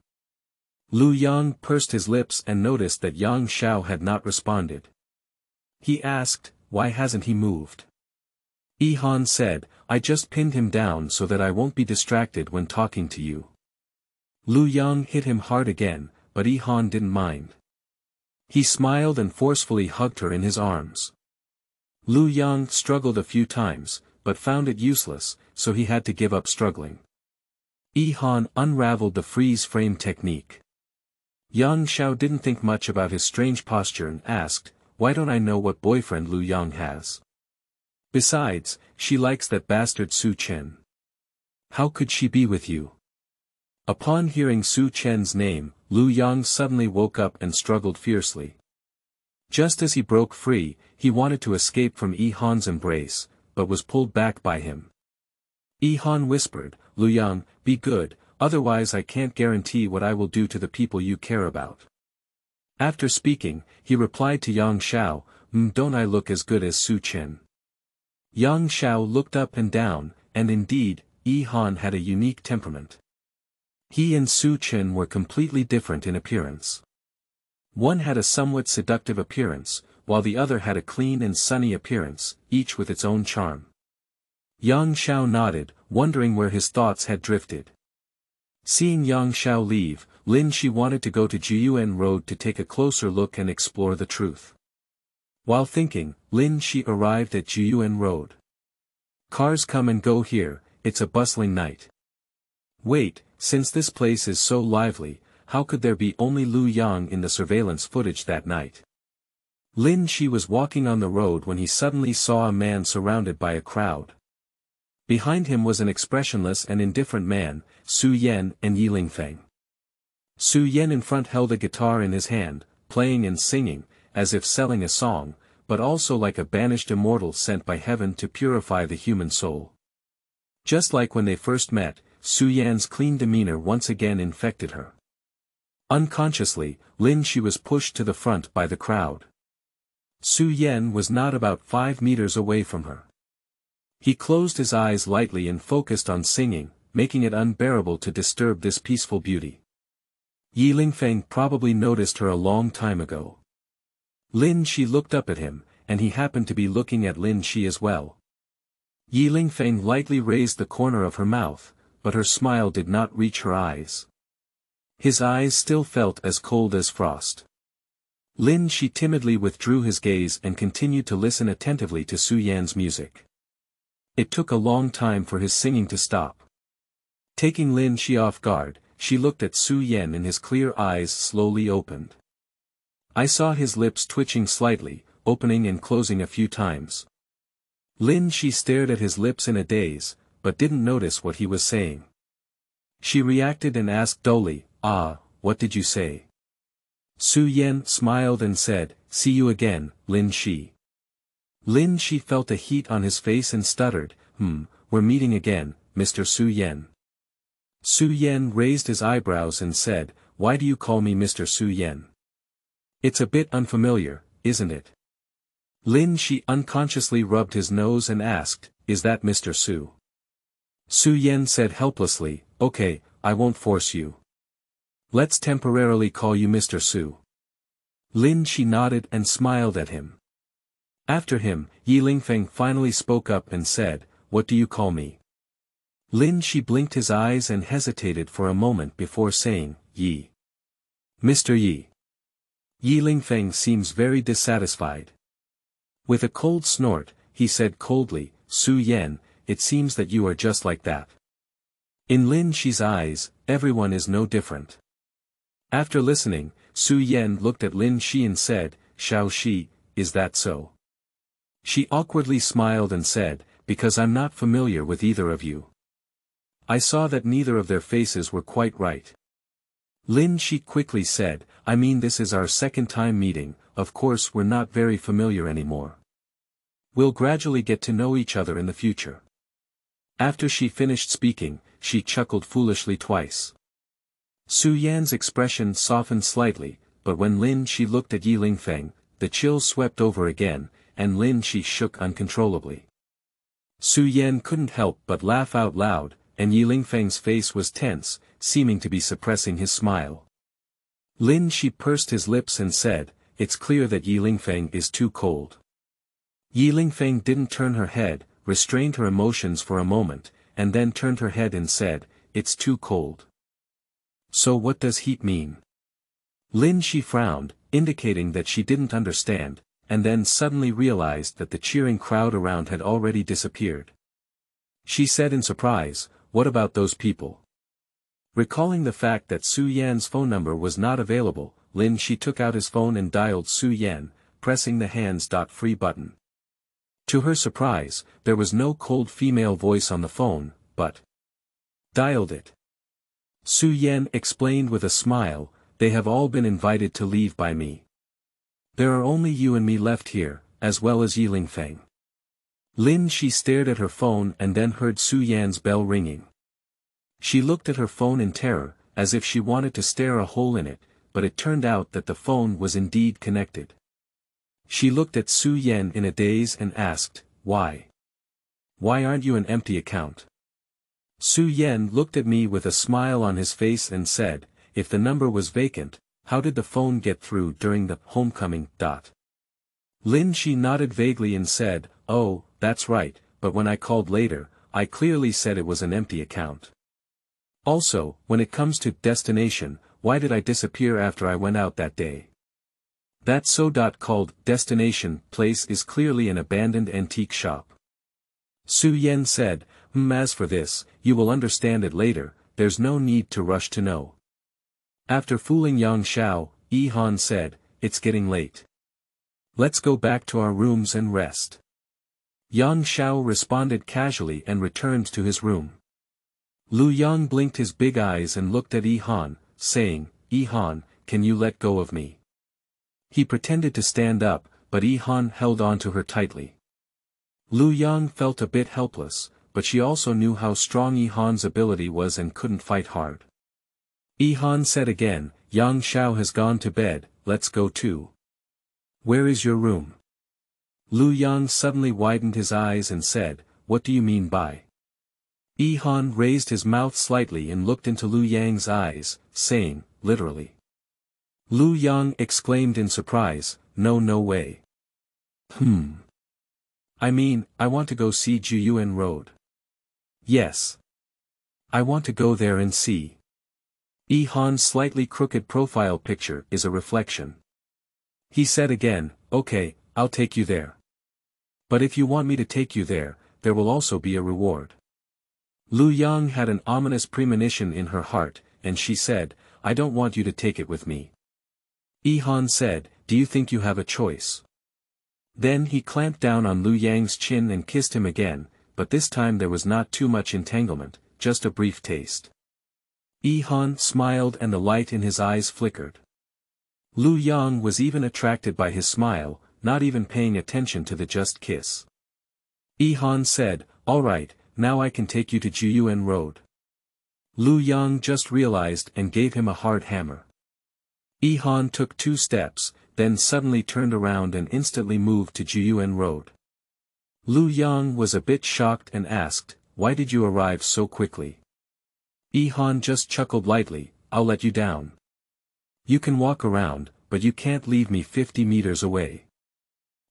A: Lu Yang pursed his lips and noticed that Yang Xiao had not responded. He asked, why hasn't he moved? Ihan said, I just pinned him down so that I won't be distracted when talking to you. Lu Yang hit him hard again, but Ihan didn't mind. He smiled and forcefully hugged her in his arms. Lu Yang struggled a few times, but found it useless, so he had to give up struggling. Ihan unraveled the freeze frame technique. Yang Xiao didn't think much about his strange posture and asked, why don't I know what boyfriend Lu Yang has? Besides, she likes that bastard Su Chen. How could she be with you? Upon hearing Su Chen's name, Liu Yang suddenly woke up and struggled fiercely. Just as he broke free, he wanted to escape from Yi Han's embrace, but was pulled back by him. Yi Han whispered, Liu Yang, be good, otherwise I can't guarantee what I will do to the people you care about. After speaking, he replied to Yang Shao, mm, don't I look as good as Su Chen? Yang Shao looked up and down, and indeed, Yi Han had a unique temperament. He and Su Chen were completely different in appearance. One had a somewhat seductive appearance, while the other had a clean and sunny appearance, each with its own charm. Yang Xiao nodded, wondering where his thoughts had drifted. Seeing Yang Xiao leave, Lin Shi wanted to go to Jiyuan Road to take a closer look and explore the truth. While thinking, Lin Shi arrived at Jiyuan Road. Cars come and go here, it's a bustling night. Wait, since this place is so lively, how could there be only Liu Yang in the surveillance footage that night? Lin Shi was walking on the road when he suddenly saw a man surrounded by a crowd. Behind him was an expressionless and indifferent man, Su Yan and Yiling Lingfeng. Su Yan in front held a guitar in his hand, playing and singing, as if selling a song, but also like a banished immortal sent by heaven to purify the human soul. Just like when they first met, Su Yan's clean demeanor once again infected her. Unconsciously, Lin Shi was pushed to the front by the crowd. Su Yan was not about five meters away from her. He closed his eyes lightly and focused on singing, making it unbearable to disturb this peaceful beauty. Yi Lingfeng probably noticed her a long time ago. Lin Shi looked up at him, and he happened to be looking at Lin Shi as well. Yi Lingfeng lightly raised the corner of her mouth, but her smile did not reach her eyes. His eyes still felt as cold as frost. Lin Shi timidly withdrew his gaze and continued to listen attentively to Su Yan's music. It took a long time for his singing to stop. Taking Lin Shi off guard, she looked at Su Yan and his clear eyes slowly opened. I saw his lips twitching slightly, opening and closing a few times. Lin Shi stared at his lips in a daze, but didn't notice what he was saying. She reacted and asked dully, ah, what did you say? Su Yan smiled and said, see you again, Lin Shi. Lin Shi felt a heat on his face and stuttered, hmm, we're meeting again, Mr. Su Yan. Su Yan raised his eyebrows and said, why do you call me Mr. Su Yan? It's a bit unfamiliar, isn't it? Lin Shi unconsciously rubbed his nose and asked, is that Mr. Su? Su Yan said helplessly, okay, I won't force you. Let's temporarily call you Mr. Su. Lin Shi nodded and smiled at him. After him, Yi Lingfeng finally spoke up and said, What do you call me? Lin Shi blinked his eyes and hesitated for a moment before saying, Yi. Mr. Yi. Yi Lingfeng seems very dissatisfied. With a cold snort, he said coldly, Su Yan, it seems that you are just like that. In Lin Shi's eyes, everyone is no different. After listening, Su Yan looked at Lin Shi and said, Xiao Shi, is that so? She awkwardly smiled and said, because I'm not familiar with either of you. I saw that neither of their faces were quite right. Lin Shi quickly said, I mean this is our second time meeting, of course we're not very familiar anymore. We'll gradually get to know each other in the future. After she finished speaking, she chuckled foolishly twice. Su Yan's expression softened slightly, but when Lin Shi looked at Yi Lingfeng, the chill swept over again, and Lin Shi shook uncontrollably. Su Yan couldn't help but laugh out loud, and Yi Lingfeng's face was tense, seeming to be suppressing his smile. Lin Shi pursed his lips and said, it's clear that Yi Lingfeng is too cold. Yi Lingfeng didn't turn her head, restrained her emotions for a moment, and then turned her head and said, It's too cold. So what does heat mean? Lin she frowned, indicating that she didn't understand, and then suddenly realized that the cheering crowd around had already disappeared. She said in surprise, what about those people? Recalling the fact that Su Yan's phone number was not available, Lin Shi took out his phone and dialed Su Yan, pressing the hands-free button. To her surprise, there was no cold female voice on the phone, but dialed it. Su Yan explained with a smile, they have all been invited to leave by me. There are only you and me left here, as well as Yiling Feng. Lin Shi stared at her phone and then heard Su Yan's bell ringing. She looked at her phone in terror, as if she wanted to stare a hole in it, but it turned out that the phone was indeed connected. She looked at Su Yan in a daze and asked, Why? Why aren't you an empty account? Su Yan looked at me with a smile on his face and said, If the number was vacant, how did the phone get through during the homecoming dot? Lin Shi nodded vaguely and said, Oh, that's right, but when I called later, I clearly said it was an empty account. Also, when it comes to destination, why did I disappear after I went out that day? That so-called destination place is clearly an abandoned antique shop. Su Yen said, hmm, as for this, you will understand it later, there's no need to rush to know. After fooling Yang Shao, Yi Han said, it's getting late. Let's go back to our rooms and rest. Yang Shao responded casually and returned to his room. Lu Yang blinked his big eyes and looked at Yi Han, saying, Yi Han, can you let go of me? He pretended to stand up, but Yi Han held on to her tightly. Lu Yang felt a bit helpless, but she also knew how strong Yi Han's ability was and couldn't fight hard. Yi Han said again, Yang Shao has gone to bed, let's go too. Where is your room? Lu Yang suddenly widened his eyes and said, what do you mean by? Yi Han raised his mouth slightly and looked into Lu Yang's eyes, saying, literally. Lu Yang exclaimed in surprise, no no way. Hmm. I mean, I want to go see Juyuan Road. Yes. I want to go there and see. Yi Han's slightly crooked profile picture is a reflection. He said again, okay, I'll take you there. But if you want me to take you there, there will also be a reward. Lu Yang had an ominous premonition in her heart, and she said, I don't want you to take it with me. Ihan said, do you think you have a choice? Then he clamped down on Liu Yang's chin and kissed him again, but this time there was not too much entanglement, just a brief taste. Ihan smiled and the light in his eyes flickered. Liu Yang was even attracted by his smile, not even paying attention to the just kiss. Ihan said, alright, now I can take you to Juyuan Road. Liu Yang just realized and gave him a hard hammer. Ihan took two steps, then suddenly turned around and instantly moved to Juyuan Road. Lu Yang was a bit shocked and asked, why did you arrive so quickly? Ihan just chuckled lightly, I'll let you down. You can walk around, but you can't leave me 50 meters away.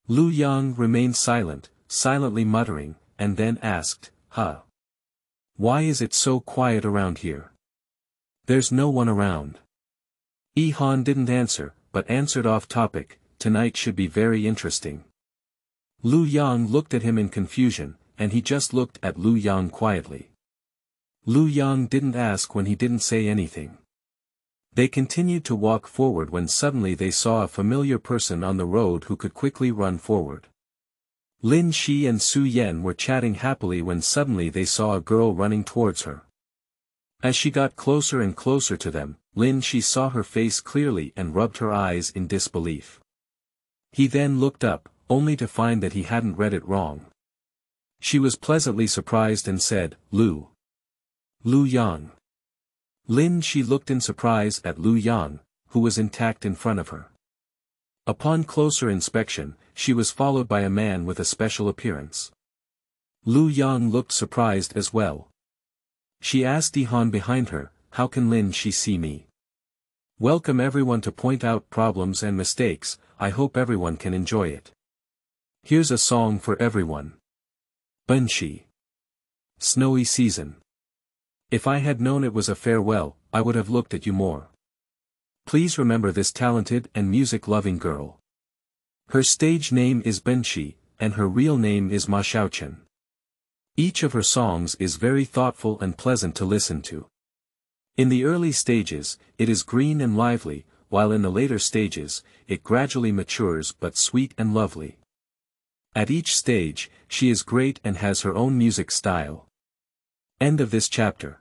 A: Lu Yang remained silent, silently muttering, and then asked, huh? Why is it so quiet around here? There's no one around. Yi Han didn't answer, but answered off topic, tonight should be very interesting. Lu Yang looked at him in confusion, and he just looked at Lu Yang quietly. Lu Yang didn't ask when he didn't say anything. They continued to walk forward when suddenly they saw a familiar person on the road who could quickly run forward. Lin Shi and Su Yan were chatting happily when suddenly they saw a girl running towards her. As she got closer and closer to them, Lin Shi saw her face clearly and rubbed her eyes in disbelief. He then looked up, only to find that he hadn't read it wrong. She was pleasantly surprised and said, Lu. Lu Yang. Lin Shi looked in surprise at Lu Yang, who was intact in front of her. Upon closer inspection, she was followed by a man with a special appearance. Lu Yang looked surprised as well. She asked Dihan behind her, how can Lin Shi see me? Welcome everyone to point out problems and mistakes, I hope everyone can enjoy it. Here's a song for everyone. Benshi. Snowy season. If I had known it was a farewell, I would have looked at you more. Please remember this talented and music-loving girl. Her stage name is Benshi, and her real name is Ma Xiaochen. Each of her songs is very thoughtful and pleasant to listen to. In the early stages, it is green and lively, while in the later stages, it gradually matures but sweet and lovely. At each stage, she is great and has her own music style. End of this chapter.